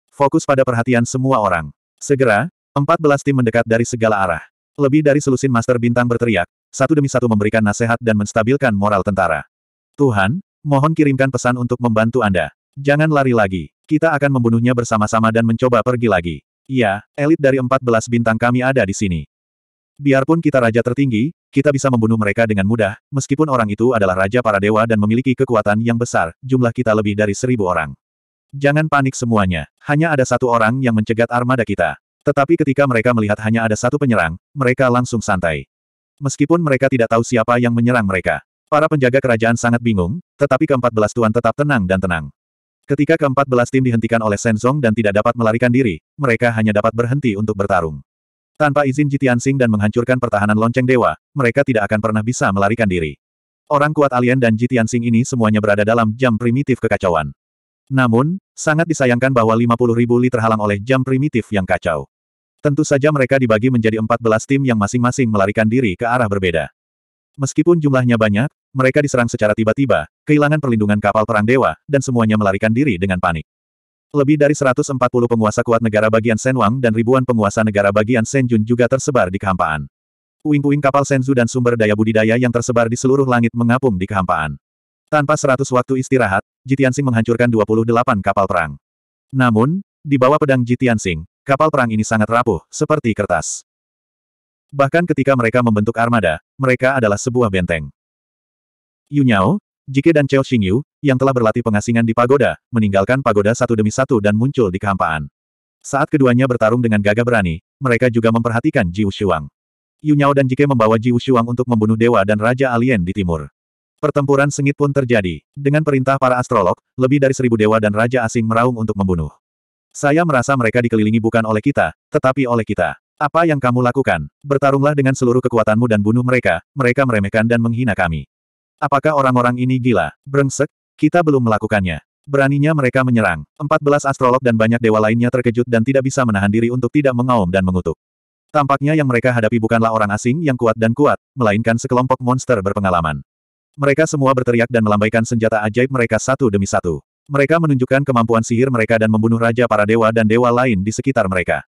Fokus pada perhatian semua orang. Segera, empat belas tim mendekat dari segala arah. Lebih dari selusin master bintang berteriak, satu demi satu memberikan nasihat dan menstabilkan moral tentara. Tuhan, mohon kirimkan pesan untuk membantu Anda. Jangan lari lagi. Kita akan membunuhnya bersama-sama dan mencoba pergi lagi. Iya, elit dari 14 bintang kami ada di sini. Biarpun kita raja tertinggi, kita bisa membunuh mereka dengan mudah, meskipun orang itu adalah raja para dewa dan memiliki kekuatan yang besar, jumlah kita lebih dari seribu orang. Jangan panik semuanya, hanya ada satu orang yang mencegat armada kita. Tetapi ketika mereka melihat hanya ada satu penyerang, mereka langsung santai. Meskipun mereka tidak tahu siapa yang menyerang mereka. Para penjaga kerajaan sangat bingung, tetapi keempat belas tuan tetap tenang dan tenang. Ketika keempat belas tim dihentikan oleh Senzong dan tidak dapat melarikan diri, mereka hanya dapat berhenti untuk bertarung. Tanpa izin Jitiansing dan menghancurkan pertahanan lonceng dewa, mereka tidak akan pernah bisa melarikan diri. Orang kuat alien dan Jitiansing ini semuanya berada dalam jam primitif kekacauan. Namun, sangat disayangkan bahwa 50 ribu li terhalang oleh jam primitif yang kacau. Tentu saja mereka dibagi menjadi 14 tim yang masing-masing melarikan diri ke arah berbeda. Meskipun jumlahnya banyak, mereka diserang secara tiba-tiba, kehilangan perlindungan kapal perang dewa, dan semuanya melarikan diri dengan panik. Lebih dari 140 penguasa kuat negara bagian Senwang dan ribuan penguasa negara bagian Senjun juga tersebar di kehampaan. Puing-puing kapal Senzu dan sumber daya budidaya yang tersebar di seluruh langit mengapung di kehampaan. Tanpa 100 waktu istirahat, Jitiansing menghancurkan 28 kapal perang. Namun, di bawah pedang Jitiansing, kapal perang ini sangat rapuh, seperti kertas. Bahkan ketika mereka membentuk armada, mereka adalah sebuah benteng. Yu Jike dan Cheo Xingyu, yang telah berlatih pengasingan di pagoda, meninggalkan pagoda satu demi satu dan muncul di kehampaan. Saat keduanya bertarung dengan gagah berani, mereka juga memperhatikan Ji Ushuang. Yu dan Jike membawa Ji Ushuang untuk membunuh dewa dan raja alien di timur. Pertempuran sengit pun terjadi. Dengan perintah para astrolog, lebih dari seribu dewa dan raja asing meraung untuk membunuh. Saya merasa mereka dikelilingi bukan oleh kita, tetapi oleh kita. Apa yang kamu lakukan? Bertarunglah dengan seluruh kekuatanmu dan bunuh mereka, mereka meremehkan dan menghina kami. Apakah orang-orang ini gila? Brengsek, kita belum melakukannya. Beraninya mereka menyerang. 14 astrolog dan banyak dewa lainnya terkejut dan tidak bisa menahan diri untuk tidak mengaum dan mengutuk. Tampaknya yang mereka hadapi bukanlah orang asing yang kuat dan kuat, melainkan sekelompok monster berpengalaman. Mereka semua berteriak dan melambaikan senjata ajaib mereka satu demi satu. Mereka menunjukkan kemampuan sihir mereka dan membunuh raja para dewa dan dewa lain di sekitar mereka.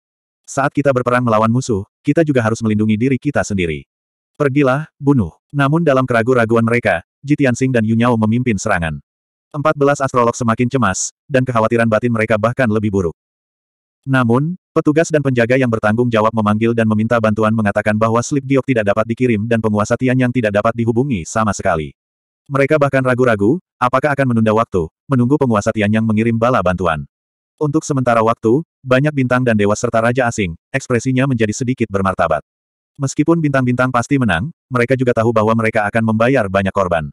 Saat kita berperang melawan musuh, kita juga harus melindungi diri kita sendiri. Pergilah, bunuh. Namun dalam keraguan-raguan mereka, Jitian dan Yunyao memimpin serangan. Empat belas astrolog semakin cemas, dan kekhawatiran batin mereka bahkan lebih buruk. Namun, petugas dan penjaga yang bertanggung jawab memanggil dan meminta bantuan mengatakan bahwa slip giok tidak dapat dikirim dan penguasa Tian yang tidak dapat dihubungi sama sekali. Mereka bahkan ragu-ragu, apakah akan menunda waktu, menunggu penguasa Tian yang mengirim bala bantuan. Untuk sementara waktu, banyak bintang dan dewa serta raja asing, ekspresinya menjadi sedikit bermartabat. Meskipun bintang-bintang pasti menang, mereka juga tahu bahwa mereka akan membayar banyak korban.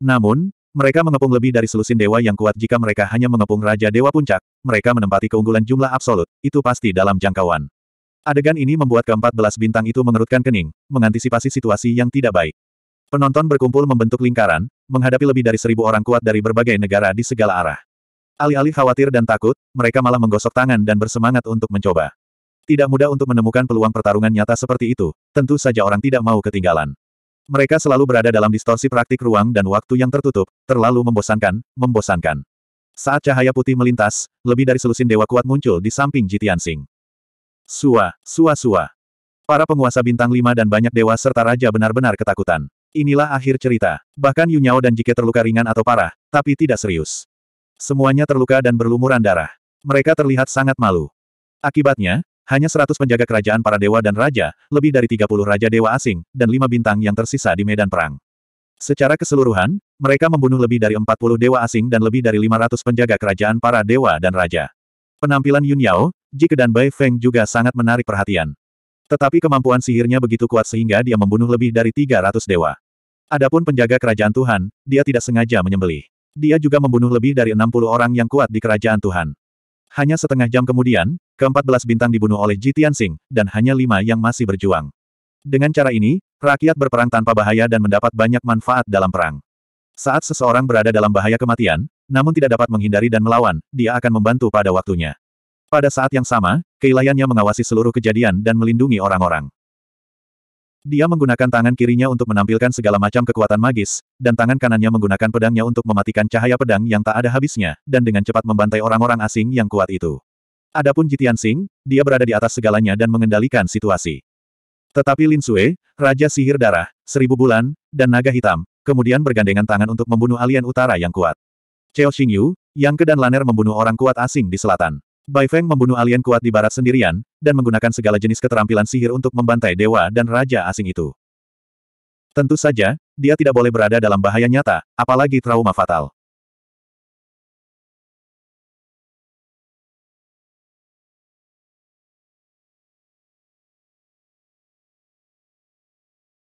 Namun, mereka mengepung lebih dari selusin dewa yang kuat jika mereka hanya mengepung Raja Dewa Puncak, mereka menempati keunggulan jumlah absolut, itu pasti dalam jangkauan. Adegan ini membuat keempat belas bintang itu mengerutkan kening, mengantisipasi situasi yang tidak baik. Penonton berkumpul membentuk lingkaran, menghadapi lebih dari seribu orang kuat dari berbagai negara di segala arah. Alih-alih khawatir dan takut, mereka malah menggosok tangan dan bersemangat untuk mencoba. Tidak mudah untuk menemukan peluang pertarungan nyata seperti itu, tentu saja orang tidak mau ketinggalan. Mereka selalu berada dalam distorsi praktik ruang dan waktu yang tertutup, terlalu membosankan, membosankan. Saat cahaya putih melintas, lebih dari selusin dewa kuat muncul di samping Jitian Sing. Sua, sua sua. Para penguasa bintang lima dan banyak dewa serta raja benar-benar ketakutan. Inilah akhir cerita. Bahkan Yunyao dan Jike terluka ringan atau parah, tapi tidak serius. Semuanya terluka dan berlumuran darah. Mereka terlihat sangat malu. Akibatnya, hanya 100 penjaga kerajaan para dewa dan raja, lebih dari 30 raja dewa asing, dan lima bintang yang tersisa di medan perang. Secara keseluruhan, mereka membunuh lebih dari 40 dewa asing dan lebih dari 500 penjaga kerajaan para dewa dan raja. Penampilan Yun Yao, Jike dan Bai Feng juga sangat menarik perhatian. Tetapi kemampuan sihirnya begitu kuat sehingga dia membunuh lebih dari 300 dewa. Adapun penjaga kerajaan Tuhan, dia tidak sengaja menyembelih. Dia juga membunuh lebih dari 60 orang yang kuat di kerajaan Tuhan. Hanya setengah jam kemudian, ke-14 bintang dibunuh oleh Ji Tianxing, dan hanya lima yang masih berjuang. Dengan cara ini, rakyat berperang tanpa bahaya dan mendapat banyak manfaat dalam perang. Saat seseorang berada dalam bahaya kematian, namun tidak dapat menghindari dan melawan, dia akan membantu pada waktunya. Pada saat yang sama, keilayannya mengawasi seluruh kejadian dan melindungi orang-orang. Dia menggunakan tangan kirinya untuk menampilkan segala macam kekuatan magis, dan tangan kanannya menggunakan pedangnya untuk mematikan cahaya pedang yang tak ada habisnya, dan dengan cepat membantai orang-orang asing yang kuat itu. Adapun Jitian Sing, dia berada di atas segalanya dan mengendalikan situasi. Tetapi Lin Sue, Raja Sihir Darah, Seribu Bulan, dan Naga Hitam, kemudian bergandengan tangan untuk membunuh alien utara yang kuat. Cheo Xingyu, Yang Ke dan Laner membunuh orang kuat asing di selatan. Bai Feng membunuh alien kuat di barat sendirian, dan menggunakan segala jenis keterampilan sihir untuk membantai dewa dan raja asing itu. Tentu saja, dia tidak boleh berada dalam bahaya nyata, apalagi trauma fatal.